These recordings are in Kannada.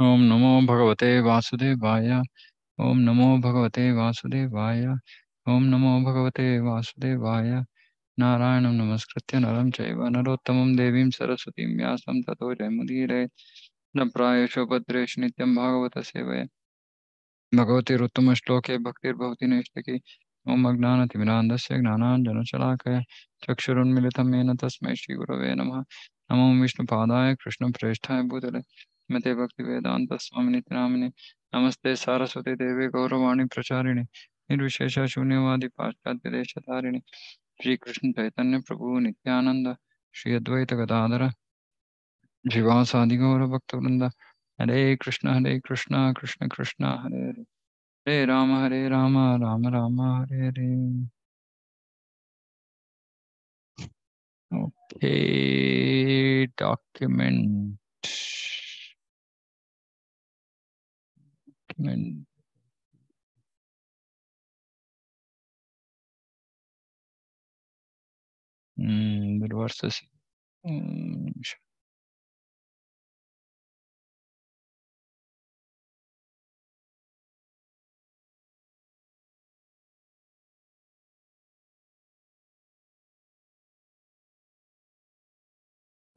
ओम नमो भगवते वासुदेवाय ओम नमो भगवते वासुदेवाय ओम नमो भगवते वासुदेवाय नारायण नमस्कृत्य नरम चैव देवी सरस्वती सरस्वतीं तथो जय मुदीर न प्रायशोपद्रेश भागवत सेवय नित्यं भागवतसेवय भगवतिरुत्तमश्लोके भक्तिर्भवति नैष्टकी ॐ अज्ञानतिमिरान्धस्य ज्ञानाञ्जनशलाकय चक्षुरुन्मिलितं येन तस्मै श्रीगुरवे नमः नमो विष्णुपादाय कृष्णप्रेष्ठाय भूतले मते भक्ति वेदांत स्वामी नमस्ते सारस्वती देवी गौरवाणी प्रचारिणी निर्विशेष शून्यवादी पाश्चात्य देशधारिणी श्री कृष्ण चैतन्य प्रभु नित्यानंद श्री अद्वैत गदाधर जीवासादि गौरव भक्त वृंद Hare Krishna Hare Krishna Krishna Krishna Hare Hare Hare Ram Hare Ram Ram Ram Hare Hare okay document and mm, it versus mm,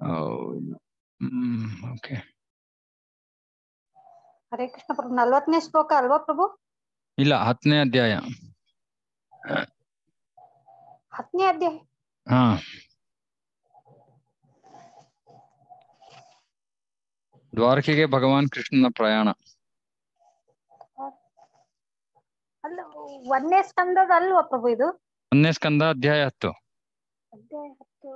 Oh, no. mm, okay. Hare Krishna ಪ್ರಭು ನಲ್ವತ್ತನೇ ಶ್ಲೋಕ ಅಲ್ವಾ ಪ್ರಭು ಇಲ್ಲ ಹತ್ತನೇ ಅಧ್ಯಾಯ ಹತ್ತನೇ ಅಧ್ಯಾಯ ಹಾ ದ್ವಾರಕೆಗೆ ಭಗವಾನ್ ಕೃಷ್ಣನ ಪ್ರಯಾಣ ಅಲ್ಲ ಒಂದನೇ ಸ್ಕಂದದ ಅಲ್ವಾ ಪ್ರಭು ಇದು ಒಂದನೇ ಸ್ಕಂದ ಅಧ್ಯಾಯ ಹತ್ತು ಅಧ್ಯಾಯ ಹತ್ತು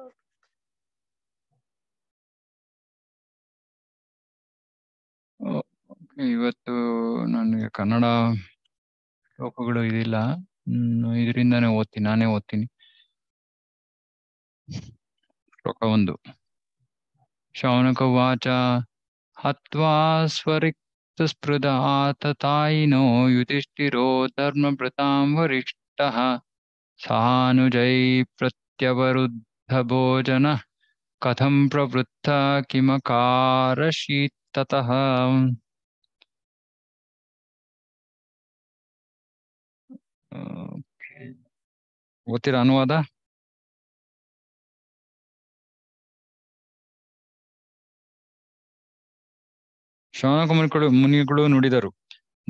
ಇವತ್ತು ನನಗೆ ಕನ್ನಡ ಶ್ಲೋಕಗಳು ಇದಿಲ್ಲ ಇದರಿಂದಾನೇ ಓದ್ತೀನಿ ನಾನೇ ಓದ್ತೀನಿ ಶ್ಲೋಕ ಒಂದು ವಾಚ ಹತ್ವಾ ಸ್ವರಿಕ್ತ ಸ್ಪೃದ ತಾಯಿನೋ ಯುಧಿಷ್ಠಿರೋ ಧರ್ಮಭೃತಾಂ ವರಿಷ್ಠ ಸಾನುಜೈ ಪ್ರತ್ಯವರುದ್ಧ ಭೋಜನ ಕಥಂ ಪ್ರವೃತ್ತ ಶೀತ ಗೊತ್ತಿರ ಅನುವಾದ ಶ್ರವಣಕುಮಾರ್ ಮುನಿಗಳು ನುಡಿದರು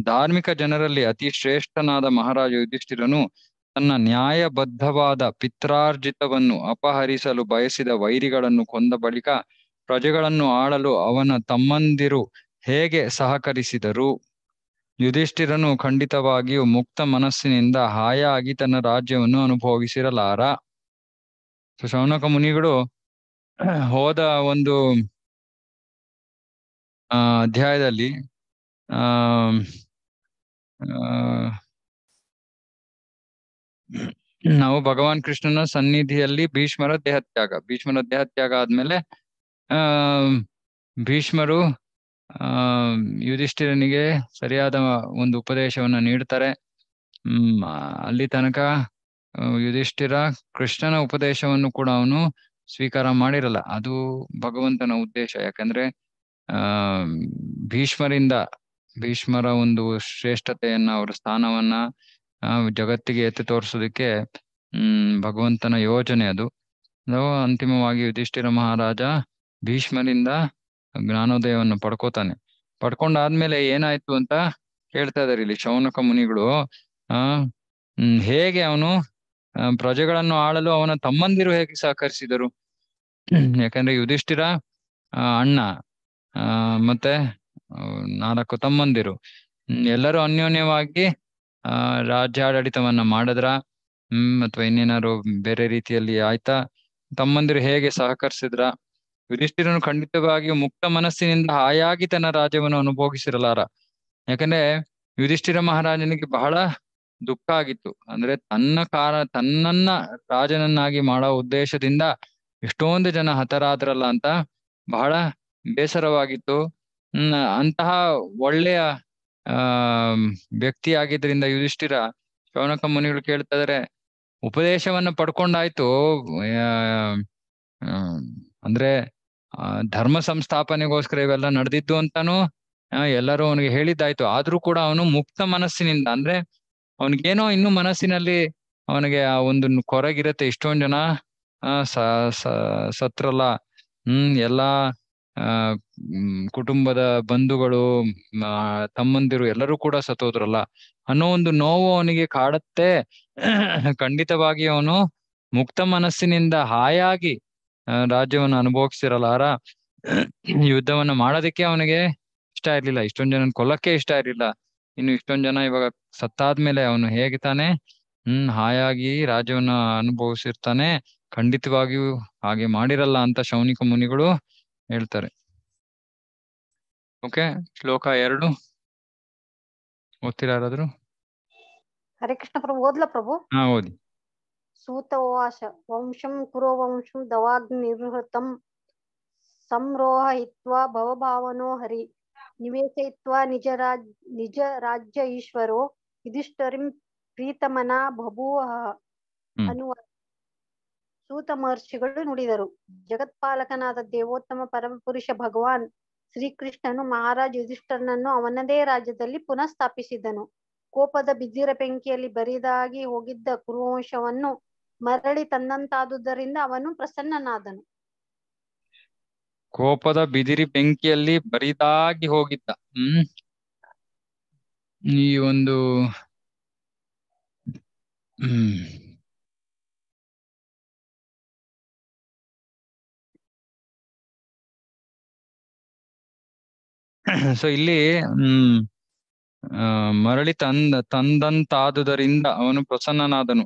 ಧಾರ್ಮಿಕ ಜನರಲ್ಲಿ ಅತಿ ಶ್ರೇಷ್ಠನಾದ ಮಹಾರಾಜ ಯುಧಿಷ್ಠಿರನು ತನ್ನ ನ್ಯಾಯಬದ್ಧವಾದ ಪಿತ್ರಾರ್ಜಿತವನ್ನು ಅಪಹರಿಸಲು ಬಯಸಿದ ವೈರಿಗಳನ್ನು ಕೊಂದ ಬಳಿಕ ಪ್ರಜೆಗಳನ್ನು ಆಳಲು ಅವನ ತಮ್ಮಂದಿರು ಹೇಗೆ ಸಹಕರಿಸಿದರು ಯುಧಿಷ್ಠಿರನು ಖಂಡಿತವಾಗಿಯೂ ಮುಕ್ತ ಮನಸ್ಸಿನಿಂದ ಹಾಯಾಗಿ ತನ್ನ ರಾಜ್ಯವನ್ನು ಅನುಭವಿಸಿರಲಾರ ಶೌನಕ ಮುನಿಗಳು ಹೋದ ಒಂದು ಅಧ್ಯಾಯದಲ್ಲಿ ಆ ನಾವು ಭಗವಾನ್ ಕೃಷ್ಣನ ಸನ್ನಿಧಿಯಲ್ಲಿ ಭೀಷ್ಮರ ದೇಹತ್ಯಾಗ ಭೀಷ್ಮರ ದೇಹತ್ಯಾಗ ಆದ್ಮೇಲೆ ಆ ಭೀಷ್ಮರು ಆ ಯುಧಿಷ್ಠಿರನಿಗೆ ಸರಿಯಾದ ಒಂದು ಉಪದೇಶವನ್ನ ನೀಡ್ತಾರೆ ಹ್ಮ್ ಅಲ್ಲಿ ತನಕ ಯುಧಿಷ್ಠಿರ ಕೃಷ್ಣನ ಉಪದೇಶವನ್ನು ಕೂಡ ಅವನು ಸ್ವೀಕಾರ ಮಾಡಿರಲ್ಲ ಅದು ಭಗವಂತನ ಉದ್ದೇಶ ಯಾಕಂದ್ರೆ ಆ ಭೀಷ್ಮರಿಂದ ಭೀಷ್ಮರ ಒಂದು ಶ್ರೇಷ್ಠತೆಯನ್ನ ಅವರ ಸ್ಥಾನವನ್ನ ಜಗತ್ತಿಗೆ ಎತ್ತಿ ತೋರಿಸೋದಕ್ಕೆ ಹ್ಮ್ ಭಗವಂತನ ಯೋಜನೆ ಅದು ಅಂತಿಮವಾಗಿ ಯುಧಿಷ್ಠಿರ ಮಹಾರಾಜ ಭೀಷ್ಮರಿಂದ ಜ್ಞಾನೋದಯವನ್ನು ಪಡ್ಕೋತಾನೆ ಪಡ್ಕೊಂಡಾದ್ಮೇಲೆ ಏನಾಯ್ತು ಅಂತ ಹೇಳ್ತಾ ಇದಾರೆ ಇಲ್ಲಿ ಶೌನಕ ಮುನಿಗಳು ಆ ಹೇಗೆ ಅವನು ಪ್ರಜೆಗಳನ್ನು ಆಳಲು ಅವನ ತಮ್ಮಂದಿರು ಹೇಗೆ ಸಹಕರಿಸಿದರು ಯಾಕಂದ್ರೆ ಯುಧಿಷ್ಠಿರ ಅಣ್ಣ ಆ ಮತ್ತೆ ನಾಲ್ಕು ತಮ್ಮಂದಿರು ಎಲ್ಲರೂ ಅನ್ಯೋನ್ಯವಾಗಿ ಆ ರಾಜ್ಯಾಡಳಿತವನ್ನ ಮಾಡಿದ್ರ ಹ್ಮ್ ಅಥವಾ ಇನ್ನೇನಾದ್ರು ಬೇರೆ ರೀತಿಯಲ್ಲಿ ಆಯ್ತಾ ತಮ್ಮಂದಿರು ಹೇಗೆ ಸಹಕರಿಸಿದ್ರ ಯುಧಿಷ್ಠಿರನು ಖಂಡಿತವಾಗಿ ಮುಕ್ತ ಮನಸ್ಸಿನಿಂದ ಹಾಯಾಗಿ ತನ್ನ ರಾಜ್ಯವನ್ನು ಅನುಭೋಗಿಸಿರಲಾರ ಯಾಕಂದ್ರೆ ಯುಧಿಷ್ಠಿರ ಮಹಾರಾಜನಿಗೆ ಬಹಳ ದುಃಖ ಆಗಿತ್ತು ಅಂದ್ರೆ ತನ್ನ ಕಾರ ತನ್ನನ್ನ ರಾಜನನ್ನಾಗಿ ಮಾಡೋ ಉದ್ದೇಶದಿಂದ ಎಷ್ಟೊಂದು ಜನ ಹತರಾದ್ರಲ್ಲ ಅಂತ ಬಹಳ ಬೇಸರವಾಗಿತ್ತು ಅಂತಹ ಒಳ್ಳೆಯ ಆ ವ್ಯಕ್ತಿ ಆಗಿದ್ರಿಂದ ಯುಧಿಷ್ಠಿರ ಶೌನಕ ಮುನಿಗಳು ಕೇಳ್ತಾ ಉಪದೇಶವನ್ನು ಉಪದೇಶವನ್ನ ಪಡ್ಕೊಂಡಾಯ್ತು ಅಂದ್ರೆ ಧರ್ಮ ಸಂಸ್ಥಾಪನೆಗೋಸ್ಕರ ಇವೆಲ್ಲ ನಡೆದಿದ್ದು ಅಂತಾನು ಎಲ್ಲರೂ ಅವನಿಗೆ ಹೇಳಿದ್ದಾಯ್ತು ಆದ್ರೂ ಕೂಡ ಅವನು ಮುಕ್ತ ಮನಸ್ಸಿನಿಂದ ಅಂದ್ರೆ ಅವನಿಗೇನೋ ಇನ್ನು ಮನಸ್ಸಿನಲ್ಲಿ ಅವನಿಗೆ ಆ ಒಂದು ಕೊರಗಿರತ್ತೆ ಇಷ್ಟೊಂದು ಜನ ಸತ್ರಲ್ಲ ಹ್ಮ್ ಎಲ್ಲಾ ಕುಟುಂಬದ ಬಂಧುಗಳು ತಮ್ಮಂದಿರು ಎಲ್ಲರೂ ಕೂಡ ಸತ್ತೋದ್ರಲ್ಲ ಅನ್ನೋ ಒಂದು ನೋವು ಅವನಿಗೆ ಕಾಡತ್ತೆ ಖಂಡಿತವಾಗಿ ಅವನು ಮುಕ್ತ ಮನಸ್ಸಿನಿಂದ ಹಾಯಾಗಿ ರಾಜ್ಯವನ್ನು ಅನುಭವಿಸ್ತಿರಲಾರ ಯುದ್ಧವನ್ನ ಮಾಡೋದಕ್ಕೆ ಅವನಿಗೆ ಇಷ್ಟ ಇರ್ಲಿಲ್ಲ ಇಷ್ಟೊಂದ್ ಜನ ಕೊಲ್ಲಕ್ಕೆ ಇಷ್ಟ ಇರ್ಲಿಲ್ಲ ಇನ್ನು ಇಷ್ಟೊಂದ್ ಜನ ಇವಾಗ ಸತ್ತಾದ್ಮೇಲೆ ಅವನು ಹೇಗೆ ತಾನೆ ಹ್ಮ್ ಹಾಯಾಗಿ ರಾಜ್ಯವನ್ನ ಅನುಭವಿಸಿರ್ತಾನೆ ಖಂಡಿತವಾಗಿಯೂ ಹಾಗೆ ಮಾಡಿರಲ್ಲ ಅಂತ ಶೌನಿಕ ಮುನಿಗಳು ಹೇಳ್ತಾರೆ ಓಕೆ ಶ್ಲೋಕ ಎರಡು ಓದ್ತೀರಾ ಯಾರಾದ್ರು ಹರೇ ಕೃಷ್ಣ ಪ್ರಭು ಓದ್ಲಾ ಪ್ರಭು ಹಾ ಓದಿ ಸೂತವಾಸ ವಂಶಂ ಪುರೋವಂಶಂ ದವಾಗ್ನಿರ್ಹೃತಂ ಸಂರೋಹಯಿತ್ವಾ ಭವಭಾವನೋ ಹರಿ ನಿವೇಶಯಿತ್ವಾ ನಿಜ ರಾಜ್ ನಿಜ ರಾಜ್ಯ ಈಶ್ವರೋ ಯುಧಿಷ್ಠರಿಂ ಪ್ರೀತಮನ ಬಭೂವ ಅನ್ನುವ ಸೂತ ಮಹರ್ಷಿಗಳು ನುಡಿದರು ಜಗತ್ಪಾಲಕನಾದ ದೇವೋತ್ತಮ ಪರಮಪುರುಷ ಭಗವಾನ್ ಶ್ರೀಕೃಷ್ಣನು ಮಹಾರಾಜ್ ಯುಧಿಷ್ಠರನನ್ನು ಅವನದೇ ರಾಜ್ಯದಲ್ಲಿ ಪುನಃ ಸ್ಥಾಪಿಸಿದನು ಕೋಪದ ಬಿದ್ದಿರ ಬೆಂಕಿಯಲ್ಲಿ ಬರಿದಾಗಿ ಹೋಗಿದ್ದ ಕುರುವಂಶವನ್ನು ಮರಳಿ ತಂದಂತಾದುದರಿಂದ ಅವನು ಪ್ರಸನ್ನನಾದನು ಕೋಪದ ಬಿದಿರಿ ಬೆಂಕಿಯಲ್ಲಿ ಬರಿದಾಗಿ ಹೋಗಿದ್ದ ಹ್ಮ್ ಈ ಒಂದು ಸೊ ಇಲ್ಲಿ ಹ್ಮ್ ಮರಳಿ ತಂದ ತಂದಂತಾದುದರಿಂದ ಅವನು ಪ್ರಸನ್ನನಾದನು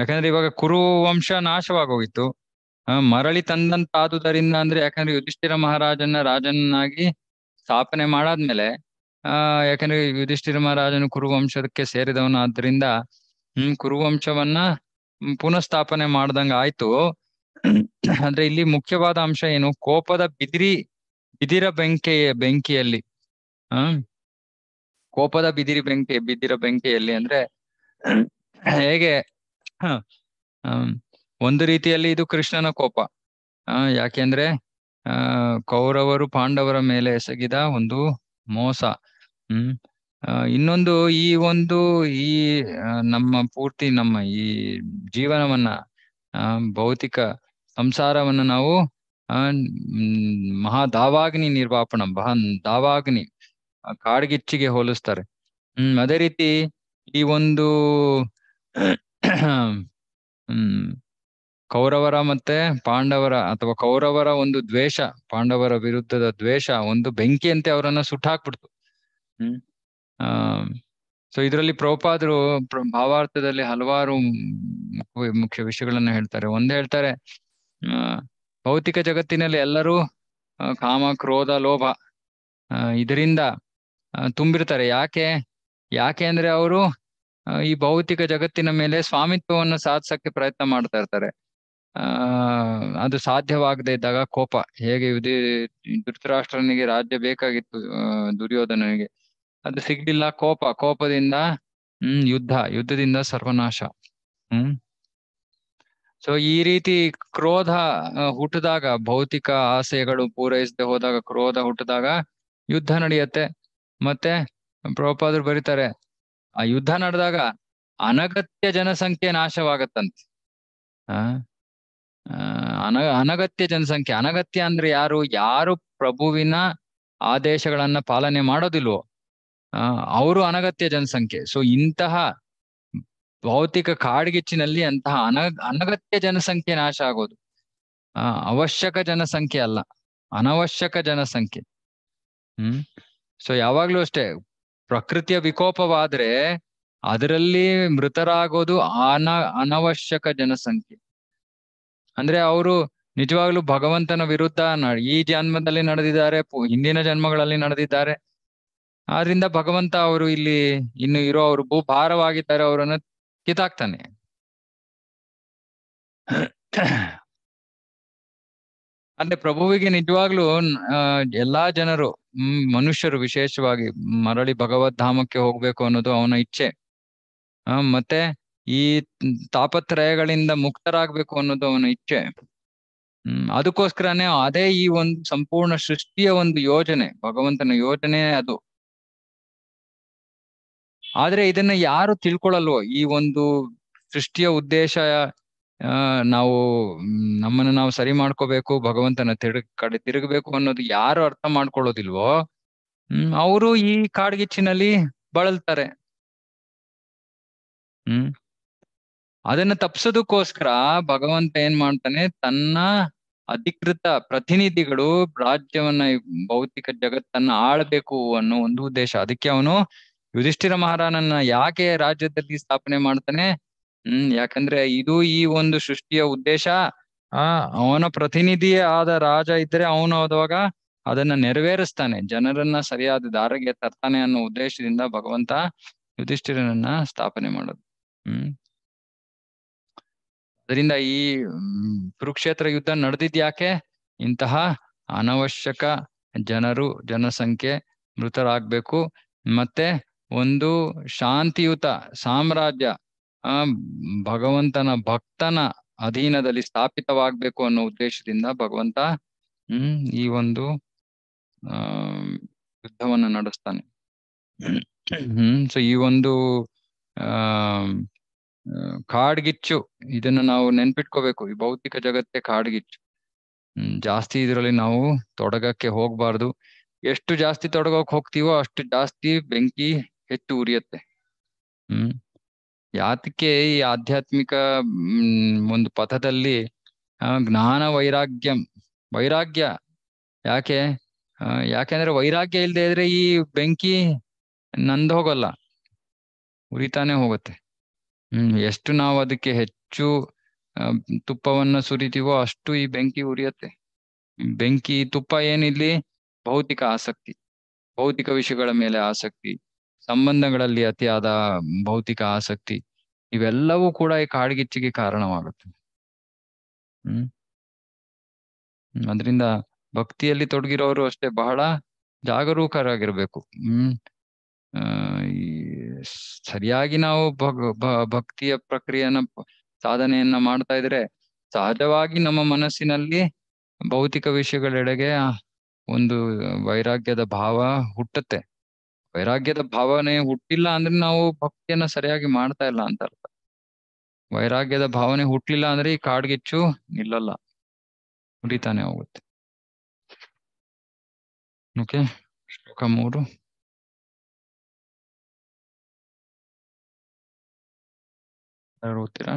ಯಾಕಂದ್ರೆ ಇವಾಗ ಕುರು ವಂಶ ನಾಶವಾಗೋಗಿತ್ತು ಮರಳಿ ತಂದಂತಾದುದರಿಂದ ಅಂದ್ರೆ ಯಾಕಂದ್ರೆ ಯುಧಿಷ್ಠಿರ ಮಹಾರಾಜನ ರಾಜನಾಗಿ ಸ್ಥಾಪನೆ ಮಾಡಾದ್ಮೇಲೆ ಆ ಯಾಕಂದ್ರೆ ಯುಧಿಷ್ಠಿರ ಮಹಾರಾಜನು ಕುರುವಂಶಕ್ಕೆ ಸೇರಿದವನಾದ್ರಿಂದ ಹ್ಮ್ ಕುರುವಂಶವನ್ನ ಪುನಃಸ್ಥಾಪನೆ ಮಾಡ್ದಂಗ ಆಯ್ತು ಅಂದ್ರೆ ಇಲ್ಲಿ ಮುಖ್ಯವಾದ ಅಂಶ ಏನು ಕೋಪದ ಬಿದಿರಿ ಬಿದಿರ ಬೆಂಕಿಯ ಬೆಂಕಿಯಲ್ಲಿ ಆ ಕೋಪದ ಬಿದಿರಿ ಬೆಂಕಿ ಬಿದಿರ ಬೆಂಕಿಯಲ್ಲಿ ಅಂದ್ರೆ ಹೇಗೆ ಒಂದು ರೀತಿಯಲ್ಲಿ ಇದು ಕೃಷ್ಣನ ಕೋಪ ಆ ಯಾಕೆಂದ್ರೆ ಆ ಕೌರವರು ಪಾಂಡವರ ಮೇಲೆ ಎಸಗಿದ ಒಂದು ಮೋಸ ಹ್ಮ್ ಇನ್ನೊಂದು ಈ ಒಂದು ಈ ನಮ್ಮ ಪೂರ್ತಿ ನಮ್ಮ ಈ ಜೀವನವನ್ನ ಭೌತಿಕ ಸಂಸಾರವನ್ನ ನಾವು ಮಹಾ ದಾವಾಗ್ನಿ ನಿರ್ವಾಪಣ ಮಹಾ ದಾವಾಗ್ನಿ ಕಾಡ್ಗಿಚ್ಚಿಗೆ ಹೋಲಿಸ್ತಾರೆ ಹ್ಮ್ ಅದೇ ರೀತಿ ಈ ಒಂದು ಕೌರವರ ಮತ್ತೆ ಪಾಂಡವರ ಅಥವಾ ಕೌರವರ ಒಂದು ದ್ವೇಷ ಪಾಂಡವರ ವಿರುದ್ಧದ ದ್ವೇಷ ಒಂದು ಬೆಂಕಿಯಂತೆ ಅವರನ್ನ ಸುಟ್ಟಾಕ್ಬಿಡ್ತು ಹ್ಮ್ ಆ ಸೊ ಇದರಲ್ಲಿ ಪ್ರೋಪಾದ್ರು ಭಾವಾರ್ಥದಲ್ಲಿ ಹಲವಾರು ಮುಖ್ಯ ವಿಷಯಗಳನ್ನ ಹೇಳ್ತಾರೆ ಒಂದ್ ಹೇಳ್ತಾರೆ ಭೌತಿಕ ಜಗತ್ತಿನಲ್ಲಿ ಎಲ್ಲರೂ ಕಾಮ ಕ್ರೋಧ ಲೋಭ ಇದರಿಂದ ತುಂಬಿರ್ತಾರೆ ಯಾಕೆ ಯಾಕೆ ಅಂದ್ರೆ ಅವರು ಈ ಭೌತಿಕ ಜಗತ್ತಿನ ಮೇಲೆ ಸ್ವಾಮಿತ್ವವನ್ನು ಸಾಧಿಸಕ್ಕೆ ಪ್ರಯತ್ನ ಮಾಡ್ತಾ ಇರ್ತಾರೆ ಆ ಅದು ಸಾಧ್ಯವಾಗದೆ ಇದ್ದಾಗ ಕೋಪ ಹೇಗೆ ಯುಧಿ ಧೃತರಾಷ್ಟ್ರನಿಗೆ ರಾಜ್ಯ ಬೇಕಾಗಿತ್ತು ದುರ್ಯೋಧನನಿಗೆ ಅದು ಸಿಗ್ಲಿಲ್ಲ ಕೋಪ ಕೋಪದಿಂದ ಹ್ಮ್ ಯುದ್ಧ ಯುದ್ಧದಿಂದ ಸರ್ವನಾಶ ಹ್ಮ್ ಸೊ ಈ ರೀತಿ ಕ್ರೋಧ ಹುಟ್ಟಿದಾಗ ಭೌತಿಕ ಆಸೆಗಳು ಪೂರೈಸದೆ ಹೋದಾಗ ಕ್ರೋಧ ಹುಟ್ಟಿದಾಗ ಯುದ್ಧ ನಡೆಯುತ್ತೆ ಮತ್ತೆ ಪ್ರಭುಪಾದರು ಬರೀತಾರೆ ಆ ಯುದ್ಧ ನಡೆದಾಗ ಅನಗತ್ಯ ಜನಸಂಖ್ಯೆ ನಾಶವಾಗತ್ತಂತೆ ಆ ಅನ ಅನಗತ್ಯ ಜನಸಂಖ್ಯೆ ಅನಗತ್ಯ ಅಂದ್ರೆ ಯಾರು ಯಾರು ಪ್ರಭುವಿನ ಆದೇಶಗಳನ್ನ ಪಾಲನೆ ಮಾಡೋದಿಲ್ವೋ ಅವರು ಅನಗತ್ಯ ಜನಸಂಖ್ಯೆ ಸೊ ಇಂತಹ ಭೌತಿಕ ಕಾಡ್ಗಿಚ್ಚಿನಲ್ಲಿ ಅಂತಹ ಅನ ಅನಗತ್ಯ ಜನಸಂಖ್ಯೆ ನಾಶ ಆಗೋದು ಅವಶ್ಯಕ ಜನಸಂಖ್ಯೆ ಅಲ್ಲ ಅನವಶ್ಯಕ ಜನಸಂಖ್ಯೆ ಹ್ಮ್ ಸೊ ಯಾವಾಗ್ಲೂ ಅಷ್ಟೇ ಪ್ರಕೃತಿಯ ವಿಕೋಪವಾದ್ರೆ ಅದರಲ್ಲಿ ಮೃತರಾಗೋದು ಅನ ಅನವಶ್ಯಕ ಜನಸಂಖ್ಯೆ ಅಂದ್ರೆ ಅವರು ನಿಜವಾಗ್ಲು ಭಗವಂತನ ವಿರುದ್ಧ ಈ ಜನ್ಮದಲ್ಲಿ ನಡೆದಿದ್ದಾರೆ ಹಿಂದಿನ ಜನ್ಮಗಳಲ್ಲಿ ನಡೆದಿದ್ದಾರೆ ಆದ್ರಿಂದ ಭಗವಂತ ಅವರು ಇಲ್ಲಿ ಇನ್ನು ಇರೋ ಅವರು ಭೂ ಭಾರವಾಗಿದ್ದಾರೆ ಅವರನ್ನು ಕಿತಾಕ್ತಾನೆ ಅಂದ್ರೆ ಪ್ರಭುವಿಗೆ ನಿಜವಾಗ್ಲೂ ಎಲ್ಲಾ ಜನರು ಮನುಷ್ಯರು ವಿಶೇಷವಾಗಿ ಮರಳಿ ಧಾಮಕ್ಕೆ ಹೋಗ್ಬೇಕು ಅನ್ನೋದು ಅವನ ಇಚ್ಛೆ ಮತ್ತೆ ಈ ತಾಪತ್ರಯಗಳಿಂದ ಮುಕ್ತರಾಗ್ಬೇಕು ಅನ್ನೋದು ಅವನ ಇಚ್ಛೆ ಹ್ಮ್ ಅದಕ್ಕೋಸ್ಕರನೇ ಅದೇ ಈ ಒಂದು ಸಂಪೂರ್ಣ ಸೃಷ್ಟಿಯ ಒಂದು ಯೋಜನೆ ಭಗವಂತನ ಯೋಜನೆ ಅದು ಆದ್ರೆ ಇದನ್ನ ಯಾರು ತಿಳ್ಕೊಳ್ಳಲ್ವೋ ಈ ಒಂದು ಸೃಷ್ಟಿಯ ಉದ್ದೇಶ ನಾವು ನಮ್ಮನ್ನು ನಾವು ಸರಿ ಮಾಡ್ಕೋಬೇಕು ಭಗವಂತನ ತಿರುಗ ಕಡೆ ತಿರುಗಬೇಕು ಅನ್ನೋದು ಯಾರು ಅರ್ಥ ಮಾಡ್ಕೊಳ್ಳೋದಿಲ್ವೋ ಹ್ಮ್ ಅವರು ಈ ಕಾಡ್ಗಿಚ್ಚಿನಲ್ಲಿ ಬಳಲ್ತಾರೆ ಹ್ಮ್ ಅದನ್ನ ತಪ್ಸೋದಕ್ಕೋಸ್ಕರ ಭಗವಂತ ಏನ್ ಮಾಡ್ತಾನೆ ತನ್ನ ಅಧಿಕೃತ ಪ್ರತಿನಿಧಿಗಳು ರಾಜ್ಯವನ್ನ ಭೌತಿಕ ಜಗತ್ತನ್ನ ಆಳ್ಬೇಕು ಅನ್ನೋ ಒಂದು ಉದ್ದೇಶ ಅದಕ್ಕೆ ಅವನು ಯುಧಿಷ್ಠಿರ ಮಹಾರಾಣನ ಯಾಕೆ ರಾಜ್ಯದಲ್ಲಿ ಸ್ಥಾಪನೆ ಮಾಡ್ತಾನೆ ಹ್ಮ್ ಯಾಕಂದ್ರೆ ಇದು ಈ ಒಂದು ಸೃಷ್ಟಿಯ ಉದ್ದೇಶ ಆ ಅವನ ಪ್ರತಿನಿಧಿ ಆದ ರಾಜ ಇದ್ರೆ ಅವನು ಹೋದವಾಗ ಅದನ್ನ ನೆರವೇರಿಸ್ತಾನೆ ಜನರನ್ನ ಸರಿಯಾದ ದಾರಿಗೆ ತರ್ತಾನೆ ಅನ್ನೋ ಉದ್ದೇಶದಿಂದ ಭಗವಂತ ಯುಧಿಷ್ಠಿರನನ್ನ ಸ್ಥಾಪನೆ ಮಾಡೋದು ಹ್ಮ್ ಅದರಿಂದ ಈ ಕುರುಕ್ಷೇತ್ರ ಯುದ್ಧ ನಡೆದಿದ್ಯಾಕೆ ಇಂತಹ ಅನವಶ್ಯಕ ಜನರು ಜನಸಂಖ್ಯೆ ಮೃತರಾಗ್ಬೇಕು ಮತ್ತೆ ಒಂದು ಶಾಂತಿಯುತ ಸಾಮ್ರಾಜ್ಯ ಆ ಭಗವಂತನ ಭಕ್ತನ ಅಧೀನದಲ್ಲಿ ಸ್ಥಾಪಿತವಾಗ್ಬೇಕು ಅನ್ನೋ ಉದ್ದೇಶದಿಂದ ಭಗವಂತ ಹ್ಮ್ ಈ ಒಂದು ಆ ಯುದ್ಧವನ್ನ ನಡೆಸ್ತಾನೆ ಹ್ಮ್ ಸೊ ಈ ಒಂದು ಆ ಕಾಡ್ಗಿಚ್ಚು ಇದನ್ನ ನಾವು ನೆನ್ಪಿಟ್ಕೋಬೇಕು ಈ ಭೌತಿಕ ಜಗತ್ತೇ ಕಾಡ್ಗಿಚ್ಚು ಹ್ಮ್ ಜಾಸ್ತಿ ಇದರಲ್ಲಿ ನಾವು ತೊಡಗಕ್ಕೆ ಹೋಗ್ಬಾರ್ದು ಎಷ್ಟು ಜಾಸ್ತಿ ತೊಡಗಕ್ ಹೋಗ್ತೀವೋ ಅಷ್ಟು ಜಾಸ್ತಿ ಬೆಂಕಿ ಹೆಚ್ಚು ಉರಿಯತ್ತೆ ಹ್ಮ್ ಯಾತಕ್ಕೆ ಈ ಆಧ್ಯಾತ್ಮಿಕ ಒಂದು ಪಥದಲ್ಲಿ ಜ್ಞಾನ ವೈರಾಗ್ಯಂ ವೈರಾಗ್ಯ ಯಾಕೆ ಯಾಕೆಂದ್ರೆ ವೈರಾಗ್ಯ ಇಲ್ಲದೆ ಇದ್ರೆ ಈ ಬೆಂಕಿ ನಂದು ಹೋಗಲ್ಲ ಉರಿತಾನೆ ಹೋಗುತ್ತೆ ಹ್ಮ್ ಎಷ್ಟು ನಾವು ಅದಕ್ಕೆ ಹೆಚ್ಚು ತುಪ್ಪವನ್ನ ಸುರಿತೀವೋ ಅಷ್ಟು ಈ ಬೆಂಕಿ ಉರಿಯತ್ತೆ ಬೆಂಕಿ ತುಪ್ಪ ಏನಿಲ್ಲಿ ಭೌತಿಕ ಆಸಕ್ತಿ ಭೌತಿಕ ವಿಷಯಗಳ ಮೇಲೆ ಆಸಕ್ತಿ ಸಂಬಂಧಗಳಲ್ಲಿ ಅತಿಯಾದ ಭೌತಿಕ ಆಸಕ್ತಿ ಇವೆಲ್ಲವೂ ಕೂಡ ಈ ಕಾಡ್ಗಿಚ್ಚಿಗೆ ಕಾರಣವಾಗುತ್ತೆ ಹ್ಮ್ ಅದರಿಂದ ಭಕ್ತಿಯಲ್ಲಿ ತೊಡಗಿರೋರು ಅಷ್ಟೇ ಬಹಳ ಜಾಗರೂಕರಾಗಿರ್ಬೇಕು ಹ್ಮ್ ಈ ಸರಿಯಾಗಿ ನಾವು ಭಕ್ತಿಯ ಪ್ರಕ್ರಿಯೆಯನ್ನ ಸಾಧನೆಯನ್ನ ಮಾಡ್ತಾ ಇದ್ರೆ ಸಹಜವಾಗಿ ನಮ್ಮ ಮನಸ್ಸಿನಲ್ಲಿ ಭೌತಿಕ ವಿಷಯಗಳೆಡೆಗೆ ಒಂದು ವೈರಾಗ್ಯದ ಭಾವ ಹುಟ್ಟುತ್ತೆ ವೈರಾಗ್ಯದ ಭಾವನೆ ಹುಟ್ಟಿಲ್ಲ ಅಂದ್ರೆ ನಾವು ಭಕ್ತಿಯನ್ನ ಸರಿಯಾಗಿ ಮಾಡ್ತಾ ಇಲ್ಲ ಅಂತ ಅರ್ಥ ವೈರಾಗ್ಯದ ಭಾವನೆ ಹುಟ್ಟಲಿಲ್ಲ ಅಂದ್ರೆ ಈ ಕಾಡ್ಗಿಚ್ಚು ನಿಲ್ಲಲ್ಲ ಹುಡಿತಾನೆ ಹೋಗುತ್ತೆ ಓಕೆ ಶ್ಲೋಕ ಮೂರು ಓದ್ತೀರಾ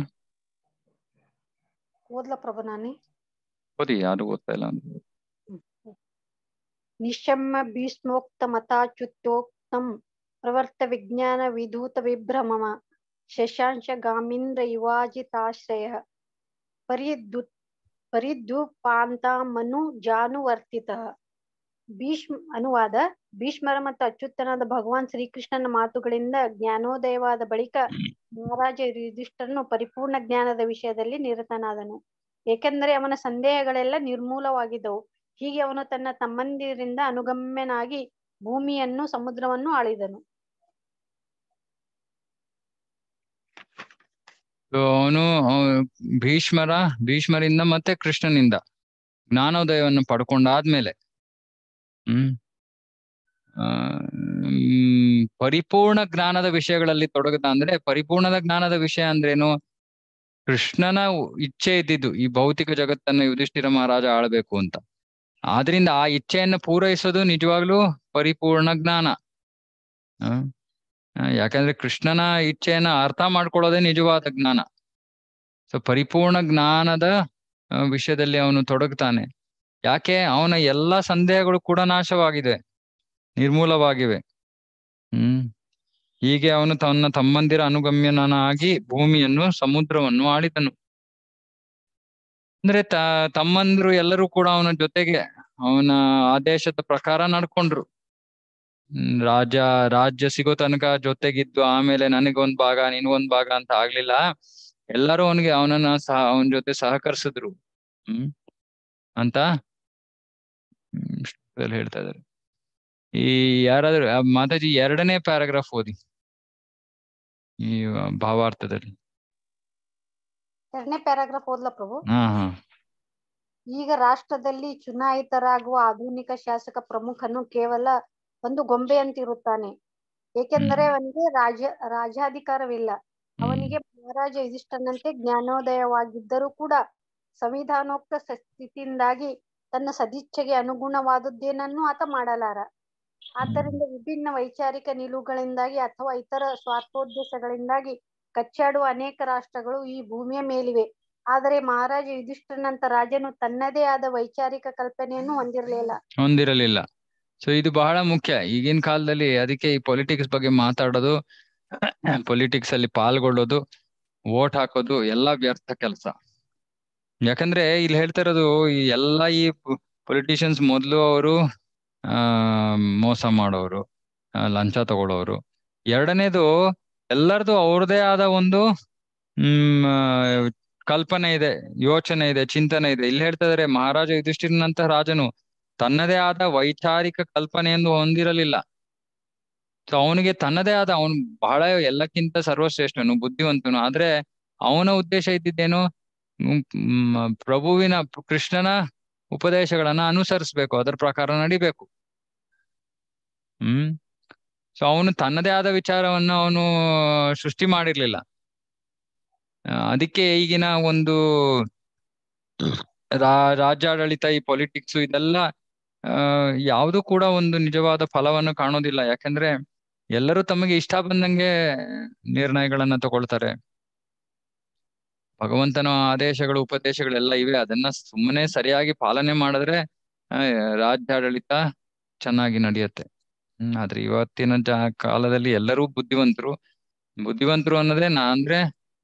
ಓದ್ಲ ಪ್ರಭು ನಾನೇ ಓದಿ ಯಾರು ಓದ್ತಾ ಇಲ್ಲ ನಿಶಮ್ಮ ಭೀಷ್ಮೋಕ್ತ ಮತಾಚ್ಯುತೋಕ್ತ ತಂ ಪ್ರವರ್ತ ವಿಜ್ಞಾನ ವಿಧೂತ ವಿಭ್ರಮಮ ಗಾಮೀಂದ್ರ ಯುವಾಜಿತಾಶ್ರಯ ಪರಿದ್ವು ಮನು ಜಾನುವರ್ತಿತ ಭೀಷ್ಮ ಅನುವಾದ ಭೀಷ್ಮರ ಮತ್ತು ಅಚ್ಯುತನಾದ ಭಗವಾನ್ ಶ್ರೀಕೃಷ್ಣನ ಮಾತುಗಳಿಂದ ಜ್ಞಾನೋದಯವಾದ ಬಳಿಕ ಮಹಾರಾಜ ಯುಧಿಷ್ಠರನು ಪರಿಪೂರ್ಣ ಜ್ಞಾನದ ವಿಷಯದಲ್ಲಿ ನಿರತನಾದನು ಏಕೆಂದರೆ ಅವನ ಸಂದೇಹಗಳೆಲ್ಲ ನಿರ್ಮೂಲವಾಗಿದ್ದವು ಹೀಗೆ ಅವನು ತನ್ನ ತಮ್ಮಂದಿರಿಂದ ಅನುಗಮ್ಯನಾಗಿ ಭೂಮಿಯನ್ನು ಸಮುದ್ರವನ್ನು ಆಳಿದನು ಅವನು ಭೀಷ್ಮರ ಭೀಷ್ಮರಿಂದ ಮತ್ತೆ ಕೃಷ್ಣನಿಂದ ಜ್ಞಾನೋದಯವನ್ನು ಪಡ್ಕೊಂಡಾದ್ಮೇಲೆ ಹ್ಮ್ ಪರಿಪೂರ್ಣ ಜ್ಞಾನದ ವಿಷಯಗಳಲ್ಲಿ ತೊಡಗದ ಅಂದ್ರೆ ಪರಿಪೂರ್ಣದ ಜ್ಞಾನದ ವಿಷಯ ಅಂದ್ರೇನು ಕೃಷ್ಣನ ಇಚ್ಛೆ ಇದ್ದಿದ್ದು ಈ ಭೌತಿಕ ಜಗತ್ತನ್ನು ಯುಧಿಷ್ಠಿರ ಮಹಾರಾಜ ಆಳ್ಬೇಕು ಅಂತ ಆದ್ರಿಂದ ಆ ಇಚ್ಛೆಯನ್ನು ಪೂರೈಸೋದು ನಿಜವಾಗ್ಲೂ ಪರಿಪೂರ್ಣ ಜ್ಞಾನ ಯಾಕಂದ್ರೆ ಕೃಷ್ಣನ ಇಚ್ಛೆಯನ್ನ ಅರ್ಥ ಮಾಡ್ಕೊಳ್ಳೋದೇ ನಿಜವಾದ ಜ್ಞಾನ ಸೊ ಪರಿಪೂರ್ಣ ಜ್ಞಾನದ ವಿಷಯದಲ್ಲಿ ಅವನು ತೊಡಗ್ತಾನೆ ಯಾಕೆ ಅವನ ಎಲ್ಲಾ ಸಂದೇಹಗಳು ಕೂಡ ನಾಶವಾಗಿದೆ ನಿರ್ಮೂಲವಾಗಿವೆ ಹ್ಮ್ ಹೀಗೆ ಅವನು ತನ್ನ ತಮ್ಮಂದಿರ ಅನುಗಮ್ಯನಾಗಿ ಭೂಮಿಯನ್ನು ಸಮುದ್ರವನ್ನು ಆಳಿದನು ಅಂದ್ರೆ ತ ತಮ್ಮಂದ್ರು ಎಲ್ಲರೂ ಕೂಡ ಅವನ ಜೊತೆಗೆ ಅವನ ಆದೇಶದ ಪ್ರಕಾರ ನಡ್ಕೊಂಡ್ರು ರಾಜ ರಾಜ್ಯ ಸಿಗೋ ತನಕ ಜೊತೆಗಿದ್ದು ಆಮೇಲೆ ನನಗೊಂದ್ ಭಾಗ ನಿನ್ಗೊಂದ್ ಭಾಗ ಅಂತ ಆಗ್ಲಿಲ್ಲ ಎಲ್ಲರೂ ಅವನಿಗೆ ಅವನನ್ನ ಸಹ ಅವನ ಜೊತೆ ಸಹಕರಿಸಿದ್ರು ಹ್ಮ್ ಅಂತ ಹೇಳ್ತಾ ಇದಾರೆ ಈ ಯಾರಾದ್ರೂ ಮಾತಾಜಿ ಎರಡನೇ ಪ್ಯಾರಾಗ್ರಾಫ್ ಓದಿ ಈ ಭಾವಾರ್ಥದಲ್ಲಿ ಎರಡನೇ ಪ್ಯಾರಾಗ್ರಾಫ್ ಓದ್ಲ ಪ್ರಭು ಈಗ ರಾಷ್ಟ್ರದಲ್ಲಿ ಚುನಾಯಿತರಾಗುವ ಆಧುನಿಕ ಶಾಸಕ ಪ್ರಮುಖನು ಕೇವಲ ಒಂದು ಗೊಂಬೆಯಂತಿರುತ್ತಾನೆ ಏಕೆಂದರೆ ಅವನಿಗೆ ರಾಜ್ಯ ರಾಜಾಧಿಕಾರವಿಲ್ಲ ಅವನಿಗೆ ಮಹಾರಾಜ ಯುಧಿಷ್ಠನಂತೆ ಜ್ಞಾನೋದಯವಾಗಿದ್ದರೂ ಕೂಡ ಸಂವಿಧಾನೋಕ್ತ ಸ್ಥಿತಿಯಿಂದಾಗಿ ತನ್ನ ಸದಿಚ್ಛೆಗೆ ಅನುಗುಣವಾದದ್ದೇನನ್ನು ಆತ ಮಾಡಲಾರ ಆದ್ದರಿಂದ ವಿಭಿನ್ನ ವೈಚಾರಿಕ ನಿಲುವುಗಳಿಂದಾಗಿ ಅಥವಾ ಇತರ ಸ್ವಾರ್ಥೋದ್ದೇಶಗಳಿಂದಾಗಿ ಕಚ್ಚಾಡುವ ಅನೇಕ ರಾಷ್ಟ್ರಗಳು ಈ ಭೂಮಿಯ ಮೇಲಿವೆ ಆದರೆ ಮಹಾರಾಜ ಯುಧಿಷ್ಠಿರನಂತ ರಾಜನು ತನ್ನದೇ ಆದ ವೈಚಾರಿಕ ಕಲ್ಪನೆಯನ್ನು ಹೊಂದಿರಲಿಲ್ಲ ಹೊಂದಿರಲಿಲ್ಲ ಸೊ ಇದು ಬಹಳ ಮುಖ್ಯ ಈಗಿನ ಕಾಲದಲ್ಲಿ ಅದಕ್ಕೆ ಈ ಪೊಲಿಟಿಕ್ಸ್ ಬಗ್ಗೆ ಮಾತಾಡೋದು ಪೊಲಿಟಿಕ್ಸ್ ಅಲ್ಲಿ ಪಾಲ್ಗೊಳ್ಳೋದು ವೋಟ್ ಹಾಕೋದು ಎಲ್ಲ ವ್ಯರ್ಥ ಕೆಲಸ ಯಾಕಂದ್ರೆ ಇಲ್ಲಿ ಹೇಳ್ತಾ ಇರೋದು ಈ ಎಲ್ಲಾ ಈ ಪೊಲಿಟಿಷಿಯನ್ಸ್ ಮೊದಲು ಅವರು ಮೋಸ ಮಾಡೋರು ಲಂಚ ತಗೊಳ್ಳೋರು ಎರಡನೇದು ಎಲ್ಲರದು ಅವ್ರದೇ ಆದ ಒಂದು ಹ್ಮ್ ಕಲ್ಪನೆ ಇದೆ ಯೋಚನೆ ಇದೆ ಚಿಂತನೆ ಇದೆ ಇಲ್ಲಿ ಹೇಳ್ತಾ ಇದ್ರೆ ಮಹಾರಾಜ ಯುಧಿಷ್ಠಿರನಂತಹ ರಾಜನು ತನ್ನದೇ ಆದ ವೈಚಾರಿಕ ಎಂದು ಹೊಂದಿರಲಿಲ್ಲ ಅವನಿಗೆ ತನ್ನದೇ ಆದ ಅವನು ಬಹಳ ಎಲ್ಲಕ್ಕಿಂತ ಸರ್ವಶ್ರೇಷ್ಠನು ಬುದ್ಧಿವಂತನು ಆದ್ರೆ ಅವನ ಉದ್ದೇಶ ಇದ್ದಿದ್ದೇನು ಪ್ರಭುವಿನ ಕೃಷ್ಣನ ಉಪದೇಶಗಳನ್ನ ಅನುಸರಿಸ್ಬೇಕು ಅದರ ಪ್ರಕಾರ ನಡಿಬೇಕು ಹ್ಮ್ ಸೊ ಅವನು ತನ್ನದೇ ಆದ ವಿಚಾರವನ್ನು ಅವನು ಸೃಷ್ಟಿ ಮಾಡಿರ್ಲಿಲ್ಲ ಅದಕ್ಕೆ ಈಗಿನ ಒಂದು ರಾಜ್ಯಾಡಳಿತ ಈ ಪೊಲಿಟಿಕ್ಸ್ ಇದೆಲ್ಲ ಯಾವುದು ಕೂಡ ಒಂದು ನಿಜವಾದ ಫಲವನ್ನು ಕಾಣೋದಿಲ್ಲ ಯಾಕಂದ್ರೆ ಎಲ್ಲರೂ ತಮಗೆ ಇಷ್ಟ ಬಂದಂಗೆ ನಿರ್ಣಯಗಳನ್ನ ತಗೊಳ್ತಾರೆ ಭಗವಂತನ ಆದೇಶಗಳು ಉಪದೇಶಗಳೆಲ್ಲ ಇವೆ ಅದನ್ನ ಸುಮ್ಮನೆ ಸರಿಯಾಗಿ ಪಾಲನೆ ಮಾಡಿದ್ರೆ ರಾಜ್ಯಾಡಳಿತ ಚೆನ್ನಾಗಿ ನಡೆಯುತ್ತೆ ಹ್ಮ್ ಆದ್ರೆ ಇವತ್ತಿನ ಜಾ ಕಾಲದಲ್ಲಿ ಎಲ್ಲರೂ ಬುದ್ಧಿವಂತರು ಬುದ್ಧಿವಂತರು ಅನ್ನೋದೇ ನಾ ಅಂದ್ರೆ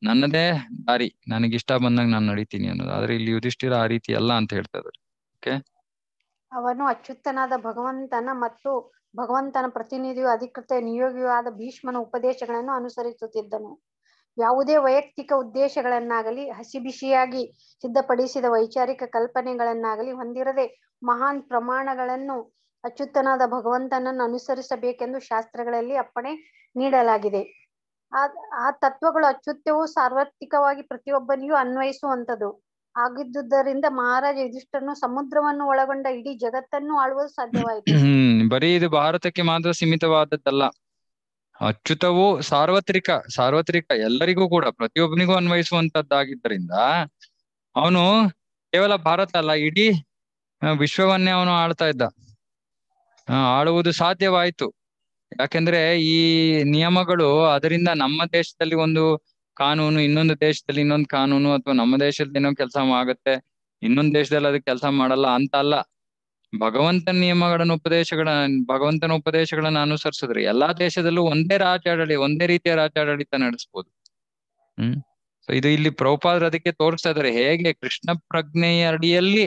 ನನ್ನದೇ ದಾರಿ ನನಗೆ ಇಷ್ಟ ಬಂದಂಗ ನಾನು ನಡಿತೀನಿ ಅನ್ನೋದು ಆದ್ರೆ ಇಲ್ಲಿ ಯುಧಿಷ್ಠಿರ ಆ ರೀತಿ ಅಲ್ಲ ಅಂತ ಹೇಳ್ತಾರೆ ಓಕೆ ಅವನು ಅಚ್ಯುತನಾದ ಭಗವಂತನ ಮತ್ತು ಭಗವಂತನ ಪ್ರತಿನಿಧಿಯು ಅಧಿಕೃತ ನಿಯೋಗಿಯೂ ಆದ ಭೀಷ್ಮನ ಉಪದೇಶಗಳನ್ನು ಅನುಸರಿಸುತ್ತಿದ್ದನು ಯಾವುದೇ ವೈಯಕ್ತಿಕ ಉದ್ದೇಶಗಳನ್ನಾಗಲಿ ಹಸಿಬಿಸಿಯಾಗಿ ಸಿದ್ಧಪಡಿಸಿದ ವೈಚಾರಿಕ ಕಲ್ಪನೆಗಳನ್ನಾಗಲಿ ಹೊಂದಿರದೆ ಮಹಾನ್ ಪ್ರಮಾಣಗಳನ್ನು ಅಚ್ಯುತನಾದ ಭಗವಂತನನ್ನು ಅನುಸರಿಸಬೇಕೆಂದು ಶಾಸ್ತ್ರಗಳಲ್ಲಿ ಅಪ್ಪಣೆ ನೀಡಲಾಗಿದೆ ಆ ಆ ತತ್ವಗಳು ಅಚ್ಯುತ್ಯವು ಸಾರ್ವತ್ರಿಕವಾಗಿ ಪ್ರತಿಯೊಬ್ಬನಿಗೂ ಅನ್ವಯಿಸುವಂತದ್ದು ಆಗಿದ್ದುದರಿಂದ ಮಹಾರಾಜ ಯುಧಿಷ್ಠರನು ಸಮುದ್ರವನ್ನು ಒಳಗೊಂಡ ಇಡೀ ಜಗತ್ತನ್ನು ಆಳುವುದು ಸಾಧ್ಯವಾಯಿತು ಬರೀ ಇದು ಭಾರತಕ್ಕೆ ಮಾತ್ರ ಸೀಮಿತವಾದದ್ದಲ್ಲ ಅಚ್ಯುತವು ಸಾರ್ವತ್ರಿಕ ಸಾರ್ವತ್ರಿಕ ಎಲ್ಲರಿಗೂ ಕೂಡ ಪ್ರತಿಯೊಬ್ಬನಿಗೂ ಅನ್ವಯಿಸುವಂತದ್ದಾಗಿದ್ದರಿಂದ ಅವನು ಕೇವಲ ಭಾರತ ಅಲ್ಲ ಇಡೀ ವಿಶ್ವವನ್ನೇ ಅವನು ಆಳ್ತಾ ಇದ್ದ ಆಳುವುದು ಸಾಧ್ಯವಾಯಿತು ಯಾಕೆಂದ್ರೆ ಈ ನಿಯಮಗಳು ಅದರಿಂದ ನಮ್ಮ ದೇಶದಲ್ಲಿ ಒಂದು ಕಾನೂನು ಇನ್ನೊಂದು ದೇಶದಲ್ಲಿ ಇನ್ನೊಂದು ಕಾನೂನು ಅಥವಾ ನಮ್ಮ ದೇಶದಲ್ಲಿ ಏನೋ ಕೆಲಸ ಆಗುತ್ತೆ ಇನ್ನೊಂದು ದೇಶದಲ್ಲಿ ಅದಕ್ಕೆ ಕೆಲಸ ಮಾಡಲ್ಲ ಅಂತ ಅಲ್ಲ ಭಗವಂತನ ನಿಯಮಗಳನ್ನು ಉಪದೇಶಗಳ ಭಗವಂತನ ಉಪದೇಶಗಳನ್ನ ಅನುಸರಿಸಿದ್ರೆ ಎಲ್ಲಾ ದೇಶದಲ್ಲೂ ಒಂದೇ ರಾಜಾಡಳಿ ಒಂದೇ ರೀತಿಯ ರಾಜಾಡಳಿತ ನಡೆಸಬಹುದು ಹ್ಮ್ ಸೊ ಇದು ಇಲ್ಲಿ ಪ್ರೌಪಾದ್ರ ಅದಕ್ಕೆ ತೋರಿಸ್ತಾ ಇದಾರೆ ಹೇಗೆ ಕೃಷ್ಣ ಪ್ರಜ್ಞೆಯ ಅಡಿಯಲ್ಲಿ